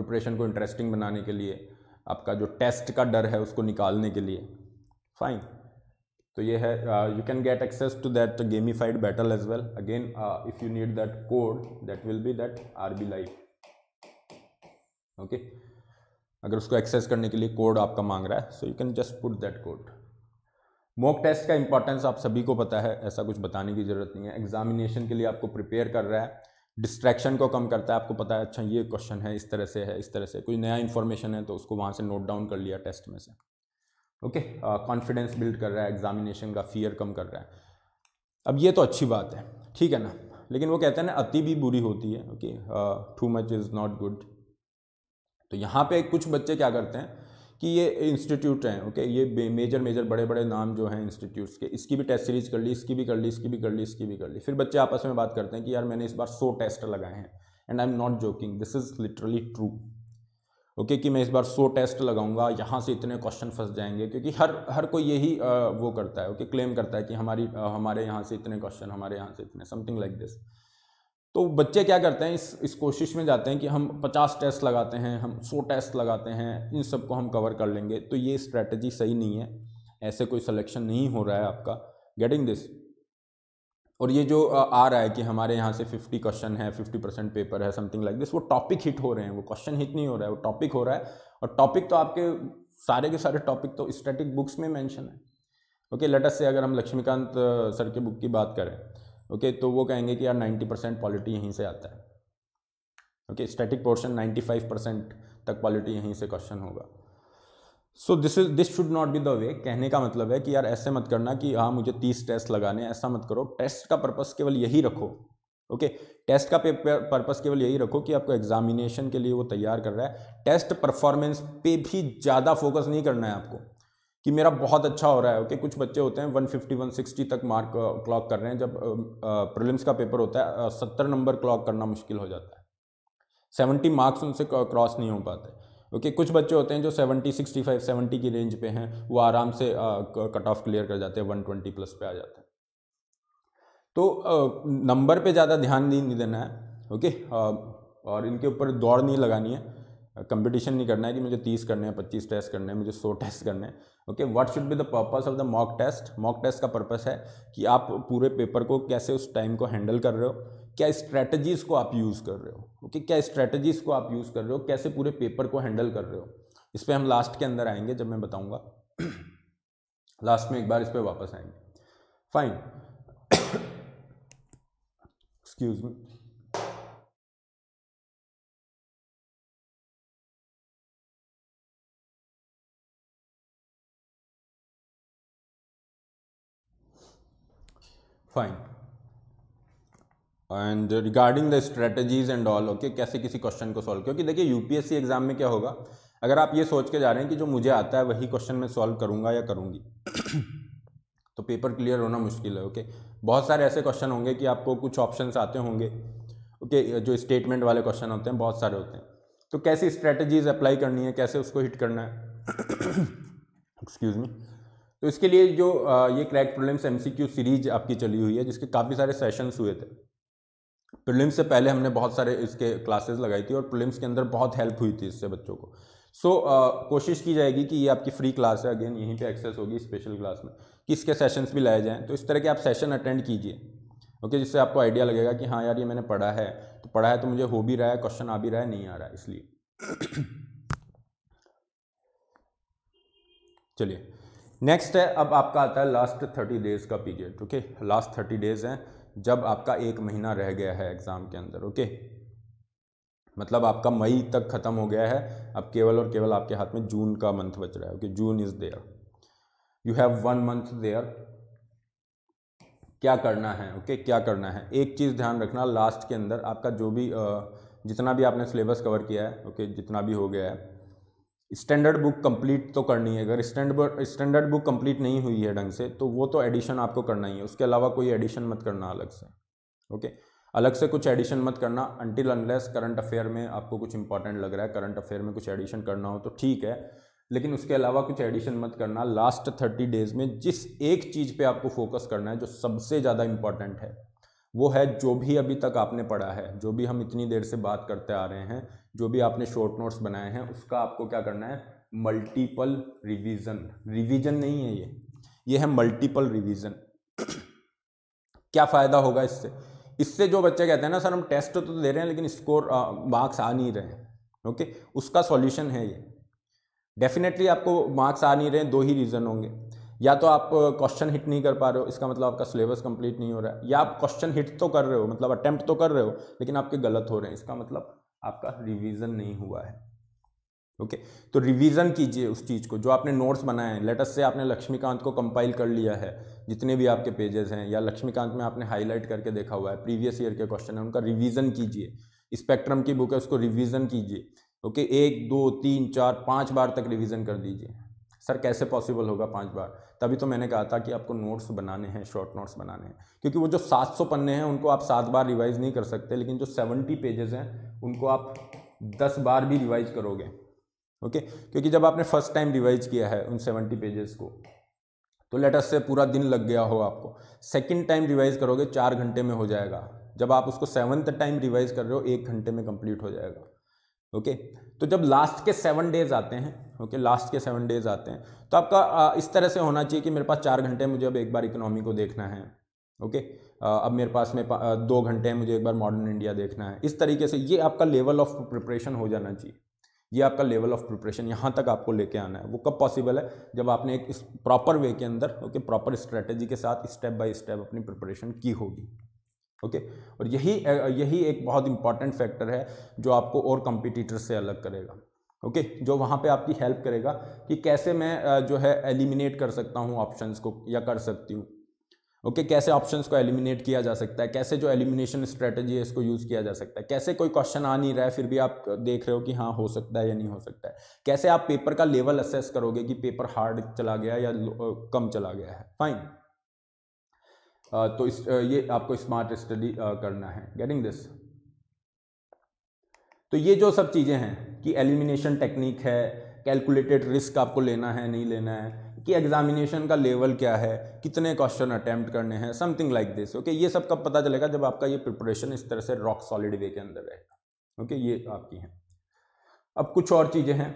प्रिपरेशन को इंटरेस्टिंग बनाने के लिए आपका जो टेस्ट का डर है उसको निकालने के लिए फाइन तो ये है you can get access to that gamified battle as well again if you need that code that will be that R B live okay अगर उसको एक्सेस करने के लिए कोड आपका मांग रहा है so you can just put that code mock test का इंपॉर्टेंस आप सभी को पता है ऐसा कुछ बताने की ज़रूरत नहीं है एग्जामिनेशन के लिए आपको प्रिपेयर कर रहा है डिस्ट्रैक्शन को कम करता है आपको पता है अच्छा ये क्वेश्चन है इस तरह से है इस तरह से कोई नया इन्फॉर्मेशन है तो उसको वहाँ से नोट डाउन कर लिया टेस्ट में से ओके कॉन्फिडेंस बिल्ड कर रहा है एग्जामिनेशन का फियर कम कर रहा है अब ये तो अच्छी बात है ठीक है ना लेकिन वो कहते हैं ना अति भी बुरी होती है okay too much is not good तो यहाँ पे कुछ बच्चे क्या करते हैं कि ये इंस्टीट्यूट हैं ओके ये मेजर मेजर बड़े बड़े नाम जो हैं इंस्टीट्यूट्स के इसकी भी टेस्ट सीरीज कर ली इसकी भी कर ली इसकी भी कर ली इसकी भी कर ली फिर बच्चे आपस में बात करते हैं कि यार मैंने इस बार सो टेस्ट लगाए हैं and I am not joking this is literally true okay okay, कि मैं इस बार सौ टेस्ट लगाऊंगा यहाँ से इतने क्वेश्चन फंस जाएंगे क्योंकि हर हर कोई यही वो करता है ओके okay, क्लेम करता है कि हमारी हमारे यहाँ से इतने क्वेश्चन हमारे यहाँ से इतने समथिंग लाइक दिस तो बच्चे क्या करते हैं इस इस कोशिश में जाते हैं कि हम 50 टेस्ट लगाते हैं हम सौ टेस्ट लगाते हैं इन सब को हम कवर कर लेंगे तो ये स्ट्रैटेजी सही नहीं है ऐसे कोई सलेक्शन नहीं हो रहा है आपका गेटिंग दिस और ये जो आ रहा है कि हमारे यहाँ से 50 क्वेश्चन है 50 परसेंट पेपर है समथिंग लाइक दिस वो टॉपिक हिट हो रहे हैं वो क्वेश्चन हिट नहीं हो रहा है वो टॉपिक हो रहा है और टॉपिक तो आपके सारे के सारे टॉपिक तो स्टैटिक बुक्स में मैंशन है ओके okay, लेटस से अगर हम लक्ष्मीकांत सर के बुक की बात करें ओके okay, तो वो कहेंगे कि यार नाइन्टी परसेंट पॉलिटी यहीं से आता है okay static portion five percent तक पॉलिटी यहीं से क्वेश्चन होगा so this is this should not be the way कहने का मतलब है कि यार ऐसे मत करना कि हाँ मुझे तीस टेस्ट लगाने ऐसा मत करो टेस्ट का पर्पज केवल यही रखो ओके okay? टेस्ट का पेपर केवल यही रखो कि आपको एग्जामिनेशन के लिए वो तैयार कर रहा है टेस्ट परफॉर्मेंस पे भी ज़्यादा फोकस नहीं करना है आपको कि मेरा बहुत अच्छा हो रहा है ओके okay? कुछ बच्चे होते हैं 150 160 तक मार्क क्लॉक कर रहे हैं जब प्रिलिम्स का पेपर होता है सत्तर नंबर क्लॉक करना मुश्किल हो जाता है सेवेंटी मार्क्स उनसे क्रॉस नहीं हो पाते ओके okay, कुछ बच्चे होते हैं जो 70, 65, 70 की रेंज पे हैं वो आराम से कट ऑफ क्लियर कर जाते हैं 120 प्लस पे आ जाते हैं तो नंबर पे ज़्यादा ध्यान नहीं देना है ओके और इनके ऊपर दौड़ नहीं लगानी है कंपटीशन नहीं करना है कि मुझे तीस करने हैं पच्चीस टेस्ट करने हैं मुझे सौ टेस्ट करने हैं okay what should be the purpose of the mock test mock test का पर्पस है कि आप पूरे पेपर को कैसे उस टाइम को हैंडल कर रहे हो क्या स्ट्रैटेजीज़ को आप यूज़ कर रहे हो ओके क्या स्ट्रैटेजीज़ को आप यूज़ कर रहे हो कैसे पूरे पेपर को हैंडल कर रहे हो इस पर हम लास्ट के अंदर आएंगे जब मैं बताऊँगा लास्ट में एक बार इस पर वापस आएंगे fine excuse me fine and regarding the strategies and all okay कैसे किसी क्वेश्चन को सॉल्व क्योंकि देखिए यूपीएससी एग्जाम में क्या होगा अगर आप ये सोच के जा रहे हैं कि जो मुझे आता है वही क्वेश्चन मैं सॉल्व करूंगा या करूंगी तो पेपर क्लियर होना मुश्किल है ओके okay? बहुत सारे ऐसे क्वेश्चन होंगे कि आपको कुछ ऑप्शन आते होंगे ओके okay? जो स्टेटमेंट वाले क्वेश्चन होते हैं बहुत सारे होते हैं तो कैसी स्ट्रेटजीज अप्लाई करनी है कैसे उसको हिट करना है एक्सक्यूज़ मी तो इसके लिए जो ये क्रैक प्रॉब्लम्स एमसीक्यू सीरीज आपकी चली हुई है जिसके काफ़ी सारे सेशंस हुए थे प्रिलिम्स से पहले हमने बहुत सारे इसके क्लासेस लगाई थी और प्रिलिम्स के अंदर बहुत हेल्प हुई थी इससे बच्चों को सो so, uh, कोशिश की जाएगी कि ये आपकी फ्री क्लास है अगेन यहीं पे एक्सेस होगी स्पेशल क्लास में कि इसके सेशंस भी लाए जाएँ तो इस तरह के आप सेशन अटेंड कीजिए ओके जिससे आपको आइडिया लगेगा कि हाँ यार ये मैंने पढ़ा है तो पढ़ा है तो मुझे हो भी रहा है क्वेश्चन आ भी रहा है नहीं आ रहा है इसलिए चलिए नेक्स्ट है अब आपका आता है लास्ट थर्टी डेज़ का period okay last thirty days हैं जब आपका एक महीना रह गया है एग्ज़ाम के अंदर ओके मतलब आपका मई तक ख़त्म हो गया है अब केवल और केवल आपके हाथ में जून का मंथ बच रहा है okay June is there you have one month there क्या करना है ओके okay? क्या करना है एक चीज़ ध्यान रखना लास्ट के अंदर आपका जो भी जितना भी आपने सिलेबस कवर किया है ओके okay? जितना भी हो गया है स्टैंडर्ड बुक कंप्लीट तो करनी है अगर स्टैंडर्ड स्टैंडर्ड बुक कंप्लीट नहीं हुई है ढंग से तो वो तो एडिशन आपको करना ही है उसके अलावा कोई एडिशन मत करना अलग से ओके okay? अलग से कुछ एडिशन मत करना अनटिल अनलेस करंट अफेयर में आपको कुछ इंपॉर्टेंट लग रहा है करंट अफेयर में कुछ एडिशन करना हो तो ठीक है लेकिन उसके अलावा कुछ एडिशन मत करना लास्ट थर्टी डेज में जिस एक चीज़ पे आपको फोकस करना है जो सबसे ज़्यादा इम्पॉर्टेंट है वो है जो भी अभी तक आपने पढ़ा है जो भी हम इतनी देर से बात करते आ रहे हैं जो भी आपने शॉर्ट नोट्स बनाए हैं उसका आपको क्या करना है मल्टीपल रिवीजन रिवीजन नहीं है ये ये है मल्टीपल रिवीजन क्या फ़ायदा होगा इससे इससे जो बच्चे कहते हैं ना सर हम टेस्ट तो दे रहे हैं लेकिन स्कोर मार्क्स आ नहीं रहे हैं ओके उसका सॉल्यूशन है ये डेफिनेटली आपको मार्क्स आ नहीं रहे दो ही रीज़न होंगे या तो आप क्वेश्चन हिट नहीं कर पा रहे हो इसका मतलब आपका सिलेबस कंप्लीट नहीं हो रहा है या आप क्वेश्चन हिट तो कर रहे हो मतलब अटैम्प्ट तो कर रहे हो लेकिन आपके गलत हो रहे हैं इसका मतलब आपका रिवीजन नहीं हुआ है ओके okay, तो रिवीजन कीजिए उस चीज़ को जो आपने नोट्स बनाए हैं लेटस से आपने लक्ष्मीकांत को कंपाइल कर लिया है जितने भी आपके पेजेस हैं या लक्ष्मीकांत में आपने हाईलाइट करके देखा हुआ है प्रीवियस ईयर के क्वेश्चन है उनका रिवीजन कीजिए स्पेक्ट्रम की बुक है उसको रिवीजन कीजिए ओके okay, एक दो तीन चार पाँच बार तक रिविजन कर दीजिए सर कैसे पॉसिबल होगा पाँच बार तभी तो मैंने कहा था कि आपको नोट्स बनाने हैं शॉर्ट नोट्स बनाने हैं क्योंकि वो जो 700 पन्ने हैं उनको आप सात बार रिवाइज नहीं कर सकते लेकिन जो 70 पेजेस हैं उनको आप दस बार भी रिवाइज करोगे ओके क्योंकि जब आपने फर्स्ट टाइम रिवाइज किया है उन सेवेंटी पेजेस को तो लेटर से पूरा दिन लग गया हो आपको सेकेंड टाइम रिवाइज करोगे चार घंटे में हो जाएगा जब आप उसको सेवन्थ टाइम रिवाइज कर रहे हो एक घंटे में कंप्लीट हो जाएगा ओके तो जब लास्ट के सेवन डेज आते हैं ओके लास्ट के सेवन डेज आते हैं तो आपका इस तरह से होना चाहिए कि मेरे पास चार घंटे मुझे अब एक बार इकोनॉमी को देखना है ओके okay? अब मेरे पास में दो घंटे हैं मुझे एक बार मॉडर्न इंडिया देखना है इस तरीके से ये आपका लेवल ऑफ प्रिपरेशन हो जाना चाहिए ये आपका लेवल ऑफ प्रिपरेशन यहाँ तक आपको लेके आना है वो कब पॉसिबल है जब आपने एक प्रॉपर वे के अंदर ओके प्रॉपर स्ट्रेटेजी के साथ स्टेप बाय स्टेप अपनी प्रिपरेशन की होगी ओके और यही यही एक बहुत इंपॉर्टेंट फैक्टर है जो आपको और कंपिटिटर से अलग करेगा ओके okay? जो वहाँ पे आपकी हेल्प करेगा कि कैसे मैं जो है एलिमिनेट कर सकता हूँ ऑप्शंस को या कर सकती हूँ ओके okay, कैसे ऑप्शंस को एलिमिनेट किया जा सकता है कैसे जो एलिमिनेशन स्ट्रेटजी है इसको यूज़ किया जा सकता है कैसे कोई क्वेश्चन आ नहीं रहा है फिर भी आप देख रहे हो कि हाँ हो सकता है या नहीं हो सकता है कैसे आप पेपर का लेवल असेस करोगे कि पेपर हार्ड चला गया या कम चला गया है फाइन तो इस ये आपको स्मार्ट स्टडी करना है गेटिंग दिस तो ये जो सब चीज़ें हैं कि एलिमिनेशन टेक्निक है कैलकुलेटेड रिस्क आपको लेना है नहीं लेना है कि एग्जामिनेशन का लेवल क्या है कितने क्वेश्चन अटैम्प्ट करने हैं समथिंग लाइक दिस ओके ये सब कब पता चलेगा जब आपका ये प्रिपरेशन इस तरह से रॉक सॉलिड वे के अंदर रहेगा ओके ये आपकी हैं अब कुछ और चीज़ें हैं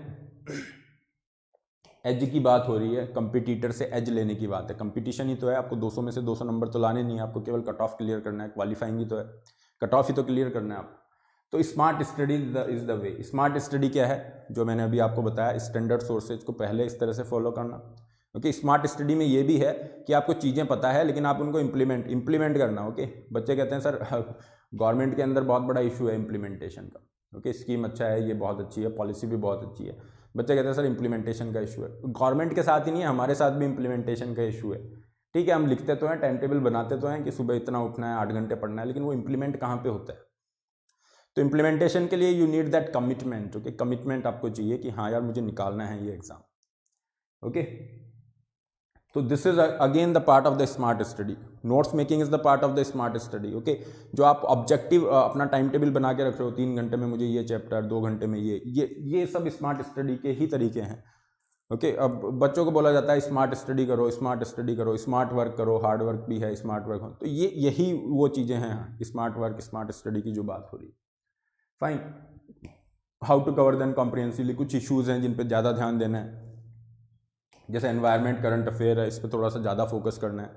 एज की बात हो रही है कंपिटिटर से एज लेने की बात है कंपटीशन ही तो है आपको 200 में से 200 नंबर तो लाने नहीं है आपको केवल कट ऑफ क्लियर करना है क्वालिफाइंग ही तो है कट ऑफ ही तो क्लियर करना है आपको तो smart study is the way smart study क्या है जो मैंने अभी आपको बताया स्टैंडर्ड सोर्सेज को पहले इस तरह से फॉलो करना ओके स्मार्ट स्टडी में ये भी है कि आपको चीज़ें पता है लेकिन आप उनको इम्प्लीमेंट इम्प्लीमेंट करना ओके बच्चे कहते हैं सर गवर्नमेंट के अंदर बहुत बड़ा इशू है इम्प्लीमेंटेशन का ओके okay, स्कीम अच्छा है ये बहुत अच्छी है पॉलिसी भी बहुत अच्छी है बच्चे कहते हैं सर इम्प्लीमेंटेशन का इशू है गवर्नमेंट के साथ ही नहीं है हमारे साथ भी इम्प्लीमेंटेशन का इशू है ठीक है हम लिखते तो हैं टाइम टेबल बनाते तो हैं कि सुबह इतना उठना है आठ घंटे पढ़ना है लेकिन वो इम्प्लीमेंट कहाँ पर होता है तो इम्प्लीमेंटेशन के लिए you need that commitment okay commitment आपको चाहिए कि हाँ यार मुझे निकालना है ये एग्ज़ाम ओके okay? तो this is again the part of the smart study notes making is the part of the smart study okay जो आप ऑब्जेक्टिव uh, अपना टाइम टेबल बना के रख रहे हो तीन घंटे में मुझे ये चैप्टर दो घंटे में ये ये ये सब स्मार्ट स्टडी के ही तरीके हैं ओके okay, अब बच्चों को बोला जाता है स्मार्ट स्टडी करो स्मार्ट स्टडी करो स्मार्ट वर्क करो हार्ड वर्क भी है स्मार्ट वर्क हो तो ये यही वो चीज़ें हैं स्मार्ट वर्क स्मार्ट स्टडी की जो बात हो रही है fine how to cover then comprehensively कुछ इश्यूज़ हैं जिन पर ज़्यादा ध्यान देना है जैसे एनवायरनमेंट करंट अफेयर है इस पर थोड़ा सा ज़्यादा फोकस करना है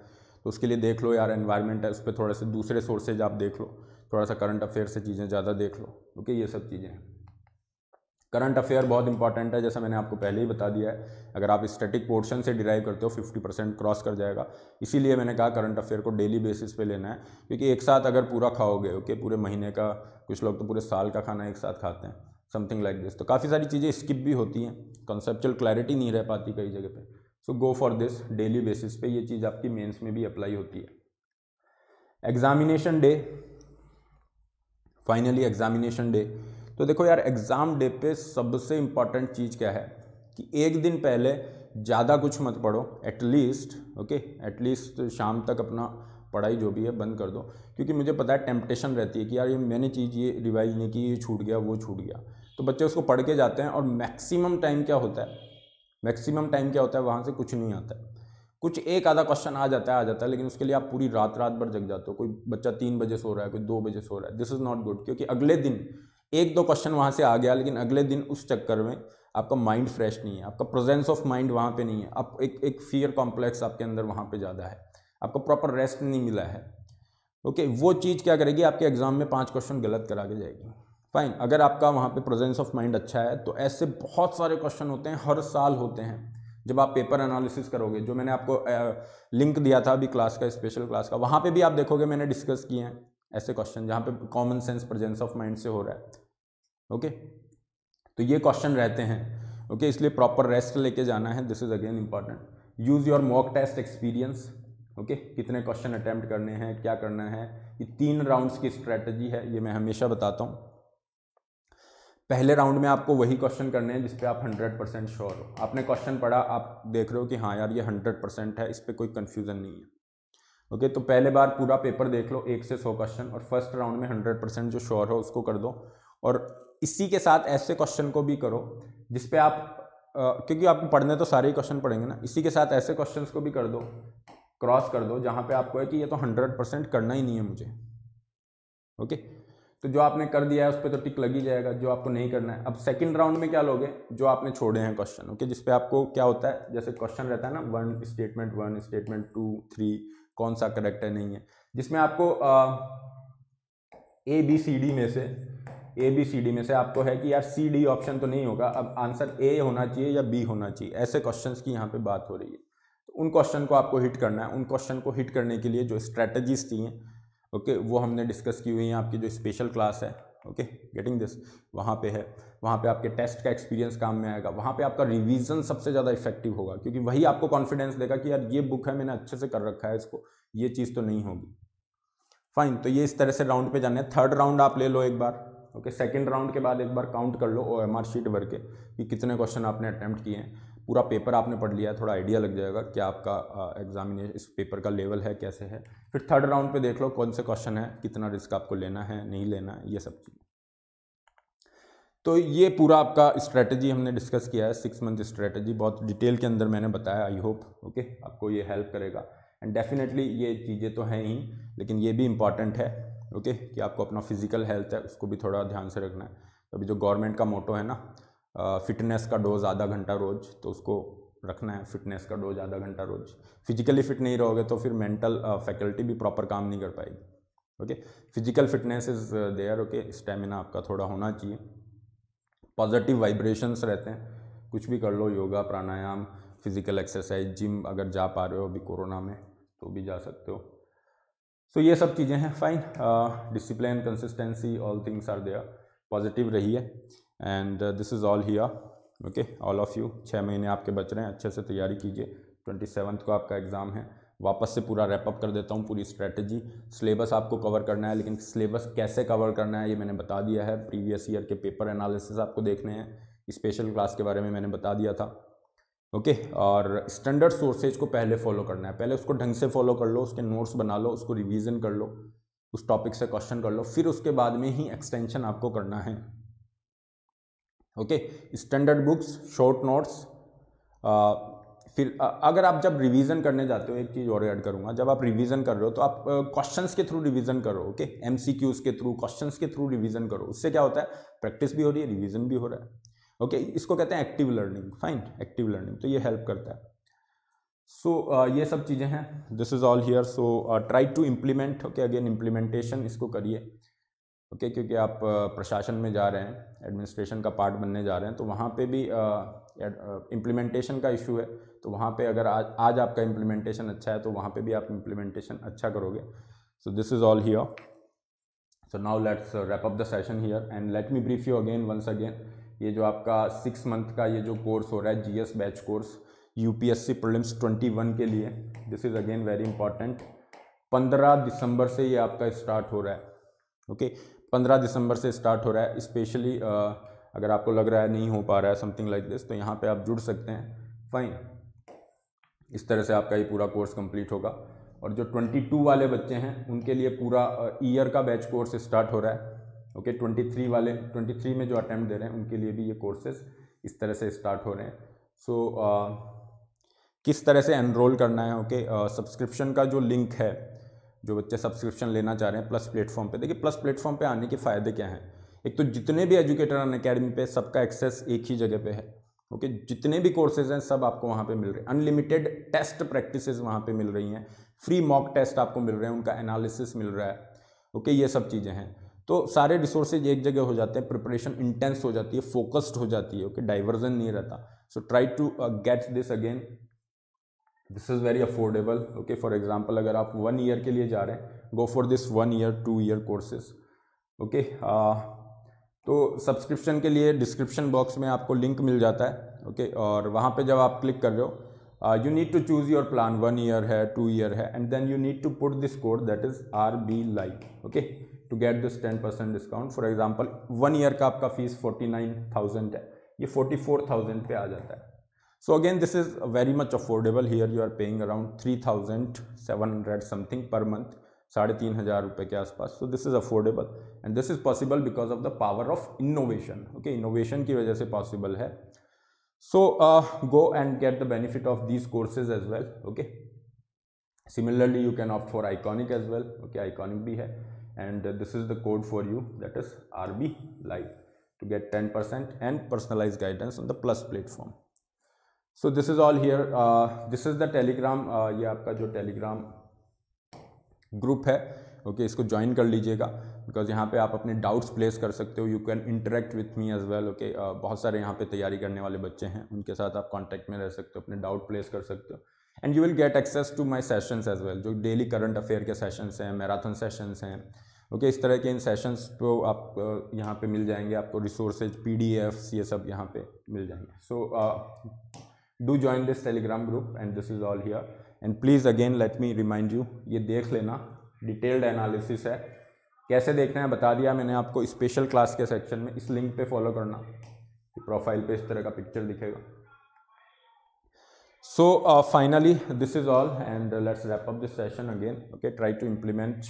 तो उसके लिए देख लो यार एनवायरनमेंट है उस पर थोड़े से दूसरे सोर्सेज आप देख लो थोड़ा सा करंट अफेयर से चीज़ें ज़्यादा देख लो ओके ये सब चीज़ें हैं करंट अफेयर बहुत इंपॉर्टेंट है जैसा मैंने आपको पहले ही बता दिया है अगर आप स्टैटिक पोर्शन से डिराइव करते हो 50 परसेंट क्रॉस कर जाएगा इसीलिए मैंने कहा करंट अफेयर को डेली बेसिस पे लेना है क्योंकि एक साथ अगर पूरा खाओगे ओके पूरे महीने का कुछ लोग तो पूरे साल का खाना एक साथ खाते हैं समथिंग लाइक दिस तो काफ़ी सारी चीज़ें स्किप भी होती हैं कॉन्सेप्चुअल क्लैरिटी नहीं रह पाती कई जगह पे so go for this daily basis पे ये चीज़ आपकी मेंस में भी अप्लाई होती है examination day finally examination day तो देखो यार एग्ज़ाम डे पे सबसे इंपॉर्टेंट चीज़ क्या है कि एक दिन पहले ज़्यादा कुछ मत पढ़ो एटलीस्ट ओके एटलीस्ट शाम तक अपना पढ़ाई जो भी है बंद कर दो क्योंकि मुझे पता है टेम्पटेशन रहती है कि यार ये मैंने चीज़ ये रिवाइज नहीं की ये छूट गया वो छूट गया तो बच्चे उसको पढ़ के जाते हैं और मैक्सिमम टाइम क्या होता है मैक्सिमम टाइम क्या होता है वहाँ से कुछ नहीं आता है कुछ एक आधा क्वेश्चन आ जाता है आ जाता है लेकिन उसके लिए आप पूरी रात रात भर जग जाते हो कोई बच्चा तीन बजे सो रहा है कोई दो बजे सो रहा है दिस इज़ नॉट गुड क्योंकि अगले दिन एक दो क्वेश्चन वहाँ से आ गया लेकिन अगले दिन उस चक्कर में आपका माइंड फ्रेश नहीं है आपका प्रेजेंस ऑफ माइंड वहाँ पर नहीं है आप एक एक फियर कॉम्प्लेक्स आपके अंदर वहाँ पर ज़्यादा है आपको प्रॉपर रेस्ट नहीं मिला है ओके okay, वो चीज़ क्या करेगी आपके एग्ज़ाम में पाँच क्वेश्चन गलत करा के जाएगी फाइन अगर आपका वहाँ पे प्रेजेंस ऑफ माइंड अच्छा है तो ऐसे बहुत सारे क्वेश्चन होते हैं हर साल होते हैं जब आप पेपर एनालिसिस करोगे जो मैंने आपको लिंक दिया था अभी क्लास का स्पेशल क्लास का वहाँ पे भी आप देखोगे मैंने डिस्कस किए हैं ऐसे क्वेश्चन जहाँ पे common sense presence of mind से हो रहा है ओके तो ये क्वेश्चन रहते हैं ओके इसलिए प्रॉपर रेस्ट लेके जाना है this is again important use your mock test experience okay कितने क्वेश्चन अटैम्प्ट करने हैं क्या करना है ये तीन राउंड्स की स्ट्रैटेजी है ये मैं हमेशा बताता हूँ पहले राउंड में आपको वही क्वेश्चन करने हैं जिसपे आप हंड्रेड परसेंट श्योर हो आपने क्वेश्चन पढ़ा आप देख रहे हो कि हाँ यार ये हंड्रेड परसेंट है इस पर कोई कन्फ्यूज़न नहीं है ओके तो पहले बार पूरा पेपर देख लो एक से सौ क्वेश्चन और फर्स्ट राउंड में हंड्रेड परसेंट जो श्योर हो उसको कर दो और इसी के साथ ऐसे क्वेश्चन को भी करो जिसपे आप क्योंकि आपको पढ़ने तो सारे ही क्वेश्चन पढ़ेंगे ना इसी के साथ ऐसे क्वेश्चन को भी कर दो क्रॉस कर दो जहाँ पे आपको है कि ये तो हंड्रेड परसेंट करना ही नहीं है मुझे ओके okay? तो जो आपने कर दिया है उस पर तो टिक लग ही जाएगा जो आपको नहीं करना है अब सेकंड राउंड में क्या लोगे जो आपने छोड़े हैं क्वेश्चन ओके जिसपे आपको क्या होता है जैसे क्वेश्चन रहता है ना one statement one statement two three कौन सा करेक्ट है नहीं है जिसमें आपको ए बी सी डी में से ए बी सी डी में से आपको है कि यार सी डी ऑप्शन तो नहीं होगा अब आंसर ए होना चाहिए या बी होना चाहिए ऐसे क्वेश्चन की यहाँ पर बात हो रही है तो उन क्वेश्चन को आपको हिट करना है उन क्वेश्चन को हिट करने के लिए जो स्ट्रैटेजीज थी ओके वो हमने डिस्कस की हुई है आपकी जो स्पेशल क्लास है ओके गेटिंग दिस वहाँ पे है वहाँ पे आपके टेस्ट का एक्सपीरियंस काम में आएगा वहाँ पे आपका रिवीजन सबसे ज़्यादा इफेक्टिव होगा क्योंकि वही आपको कॉन्फिडेंस देगा कि यार ये बुक है मैंने अच्छे से कर रखा है इसको ये चीज़ तो नहीं होगी फाइन तो ये इस तरह से राउंड पे जाना है थर्ड राउंड आप ले लो एक बार ओके सेकेंड राउंड के बाद एक बार काउंट कर लो ओ एम आर शीट भर के कि कितने क्वेश्चन आपने अटैम्प्ट किए हैं पूरा पेपर आपने पढ़ लिया है थोड़ा आइडिया लग जाएगा क्या आपका एग्जामिनेशन इस पेपर का लेवल है कैसे है फिर थर्ड राउंड पे देख लो कौन से क्वेश्चन है कितना रिस्क आपको लेना है नहीं लेना है ये सब चीज तो ये पूरा आपका स्ट्रैटेजी हमने डिस्कस किया है सिक्स मंथ स्ट्रैटेजी बहुत डिटेल के अंदर मैंने बताया आई होप ओके आपको ये हेल्प करेगा एंड डेफिनेटली ये चीज़ें तो हैं ही लेकिन ये भी इंपॉर्टेंट है ओके कि आपको अपना फिजिकल हेल्थ है उसको भी थोड़ा ध्यान से रखना है अभी जो गवर्नमेंट का मोटो है ना फिटनेस का डोज आधा घंटा रोज तो उसको रखना है फिटनेस का डोज आधा घंटा रोज फिजिकली फिट नहीं रहोगे तो फिर मेंटल फैकल्टी भी प्रॉपर काम नहीं कर पाएगी okay physical fitness is there okay stamina आपका थोड़ा होना चाहिए पॉजिटिव वाइब्रेशंस रहते हैं कुछ भी कर लो yoga pranayama physical exercise gym अगर जा पा रहे हो अभी कोरोना में तो भी जा सकते हो सो so, ये सब चीज़ें हैं fine discipline consistency all things are there positive है and this is all here okay all of you छः महीने आपके बच रहे हैं अच्छे से तैयारी कीजिए ट्वेंटी सेवन्थ को आपका एग्ज़ाम है वापस से पूरा रैपअप कर देता हूँ पूरी स्ट्रैटेजी सिलेबस आपको कवर करना है लेकिन सिलेबस कैसे कवर करना है ये मैंने बता दिया है प्रीवियस ईयर के पेपर एनालिसिस आपको देखने हैं स्पेशल क्लास के बारे में मैंने बता दिया था ओके okay, और स्टैंडर्ड सोर्सेज को पहले फॉलो करना है पहले उसको ढंग से फॉलो कर लो उसके नोट्स बना लो उसको रिवीजन कर लो उस टॉपिक से क्वेश्चन कर लो फिर उसके बाद में ही एक्सटेंशन आपको करना है okay standard books short notes फिर अगर आप जब रिवीजन करने जाते हो एक चीज़ और ऐड करूँगा जब आप रिवीजन कर रहे हो तो आप क्वेश्चंस के थ्रू रिवीजन करो ओके एम के थ्रू क्वेश्चंस के थ्रू रिवीजन करो उससे क्या होता है प्रैक्टिस भी हो रही है रिवीजन भी हो रहा है ओके इसको कहते हैं active learning fine active learning तो ये हेल्प करता है सो so, uh, ये सब चीज़ें हैं this is all here so try to implement okay again implementation इसको करिए ओके क्योंकि आप प्रशासन में जा रहे हैं एडमिनिस्ट्रेशन का पार्ट बनने जा रहे हैं तो वहाँ पे भी इम्प्लीमेंटेशन का इशू है तो वहाँ पे अगर आज आज आपका इम्प्लीमेंटेशन अच्छा है तो वहाँ पे भी आप इम्प्लीमेंटेशन अच्छा करोगे so this is all here so now let's wrap up the session here and let me brief you again once again ये जो आपका सिक्स मंथ का ये जो कोर्स हो रहा है जी batch course U P S के लिए this is again very important पंद्रह दिसंबर से ये आपका स्टार्ट हो रहा है ओके okay? पंद्रह दिसंबर से स्टार्ट हो रहा है स्पेशली अगर आपको लग रहा है नहीं हो पा रहा है समथिंग लाइक दिस तो यहाँ पे आप जुड़ सकते हैं फाइन इस तरह से आपका ये पूरा कोर्स कंप्लीट होगा और जो 22 वाले बच्चे हैं उनके लिए पूरा ईयर का बैच कोर्स स्टार्ट हो रहा है ओके okay, 23 वाले 23 में जो अटैम्प्ट दे रहे हैं उनके लिए भी ये कोर्सेज इस तरह से स्टार्ट हो रहे हैं सो so, uh, किस तरह से एनरोल करना है ओके सब्सक्रिप्शन का जो लिंक है जो बच्चे सब्सक्रिप्शन लेना चाह रहे हैं प्लस प्लेटफॉर्म पे देखिए प्लस प्लेटफॉर्म पे आने के फ़ायदे क्या हैं एक तो जितने भी एजुकेटर अन अकेडमी पे सबका एक्सेस एक ही जगह पे है ओके जितने भी कोर्सेज हैं सब आपको वहाँ पे मिल रहे हैं अनलिमिटेड टेस्ट प्रैक्टिस वहाँ पे मिल रही हैं फ्री मॉक टेस्ट आपको मिल रहे हैं उनका एनालिसिस मिल रहा है ओके ये सब चीज़ें हैं तो सारे रिसोर्सेज एक जगह हो जाते हैं प्रिपरेशन इंटेंस हो जाती है फोकस्ड हो जाती है ओके डाइवर्जन नहीं रहता so try to get this again this is very affordable okay for example अगर आप वन ईयर के लिए जा रहे हैं go for this one year two year courses okay तो सब्सक्रिप्शन के लिए डिस्क्रिप्शन बॉक्स में आपको लिंक मिल जाता है ओके okay? और वहाँ पर जब आप क्लिक कर रहे हो you need to choose your plan one year है टू ईयर है and then you need to put this code that is R B like okay to get this ten percent discount for example one year का आपका fees forty nine thousand है ये forty four thousand पर आ जाता है So again, this is very much affordable. Here you are paying around 3,700 something per month. So this is affordable and this is possible because of the power of innovation. Okay, innovation ki wajah se possible hai. So uh, go and get the benefit of these courses as well. Okay. Similarly, you can opt for Iconic as well. Okay, Iconic bhi hai. And this is the code for you. That is RB Live to get 10% and personalized guidance on the plus platform. So this is all here this is the Telegram ये आपका जो Telegram group है okay okay, इसको join कर लीजिएगा because यहाँ पे आप अपने डाउट्स प्लेस कर सकते हो you can interact with me as well okay बहुत सारे यहाँ पे तैयारी करने वाले बच्चे हैं उनके साथ आप कॉन्टैक्ट में रह सकते हो अपने डाउट प्लेस कर सकते हो and you will get access to my sessions as well जो डेली करंट अफेयर के सेशंस हैं मैराथन सेशंस हैं ओके okay, इस तरह के इन सेशंस को आप uh, यहाँ पे मिल जाएंगे आपको रिसोर्सेज पी ये सब यहाँ पे मिल जाएंगे सो so, uh, do join this telegram group and this is all here and please again let me remind you ये देख लेना डिटेल्ड एनालिसिस है कैसे देखना है बता दिया मैंने आपको स्पेशल क्लास के सेक्शन में इस लिंक पे फॉलो करना प्रोफाइल पे इस तरह का पिक्चर दिखेगा so uh, finally this is all and uh, let's wrap up this session again okay try to implement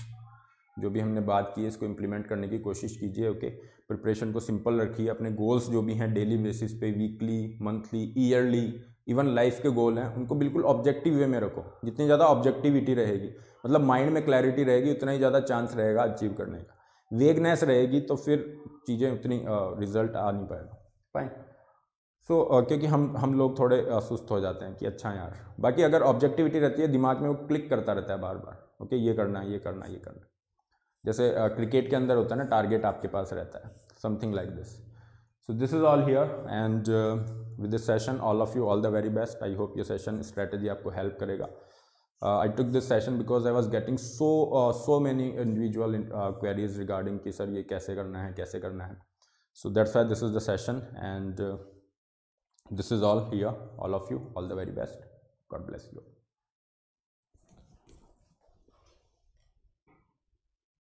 जो भी हमने बात की है इसको इम्प्लीमेंट करने की कोशिश कीजिए ओके प्रिपरेशन को सिंपल रखिए अपने गोल्स जो भी हैं डेली बेसिस पे weekly monthly yearly even life के गोल हैं उनको बिल्कुल ऑब्जेक्टिव वे में रखो जितनी ज़्यादा ऑब्जेक्टिविटी रहेगी मतलब माइंड में क्लैरिटी रहेगी उतना ही ज़्यादा चांस रहेगा अचीव करने का वेगनेस रहेगी तो फिर चीज़ें उतनी रिजल्ट आ नहीं पाएगा फाइन सो so, uh, क्योंकि हम हम लोग थोड़े uh, सुस्त हो जाते हैं कि अच्छा यार बाकी अगर ऑब्जेक्टिविटी रहती है दिमाग में वो क्लिक करता रहता है बार बार ओके okay, ये करना ये करना ये करना जैसे क्रिकेट uh, के अंदर होता है ना टारगेट आपके पास रहता है something like this so this is all here and with this session all of you all the very best i hope your session strategy aapko help karega uh, i took this session because i was getting so uh, so many individual uh, queries regarding ki sir ye kaise karna hai kaise karna hai so that's why this is the session and this is all here all of you all the very best god bless you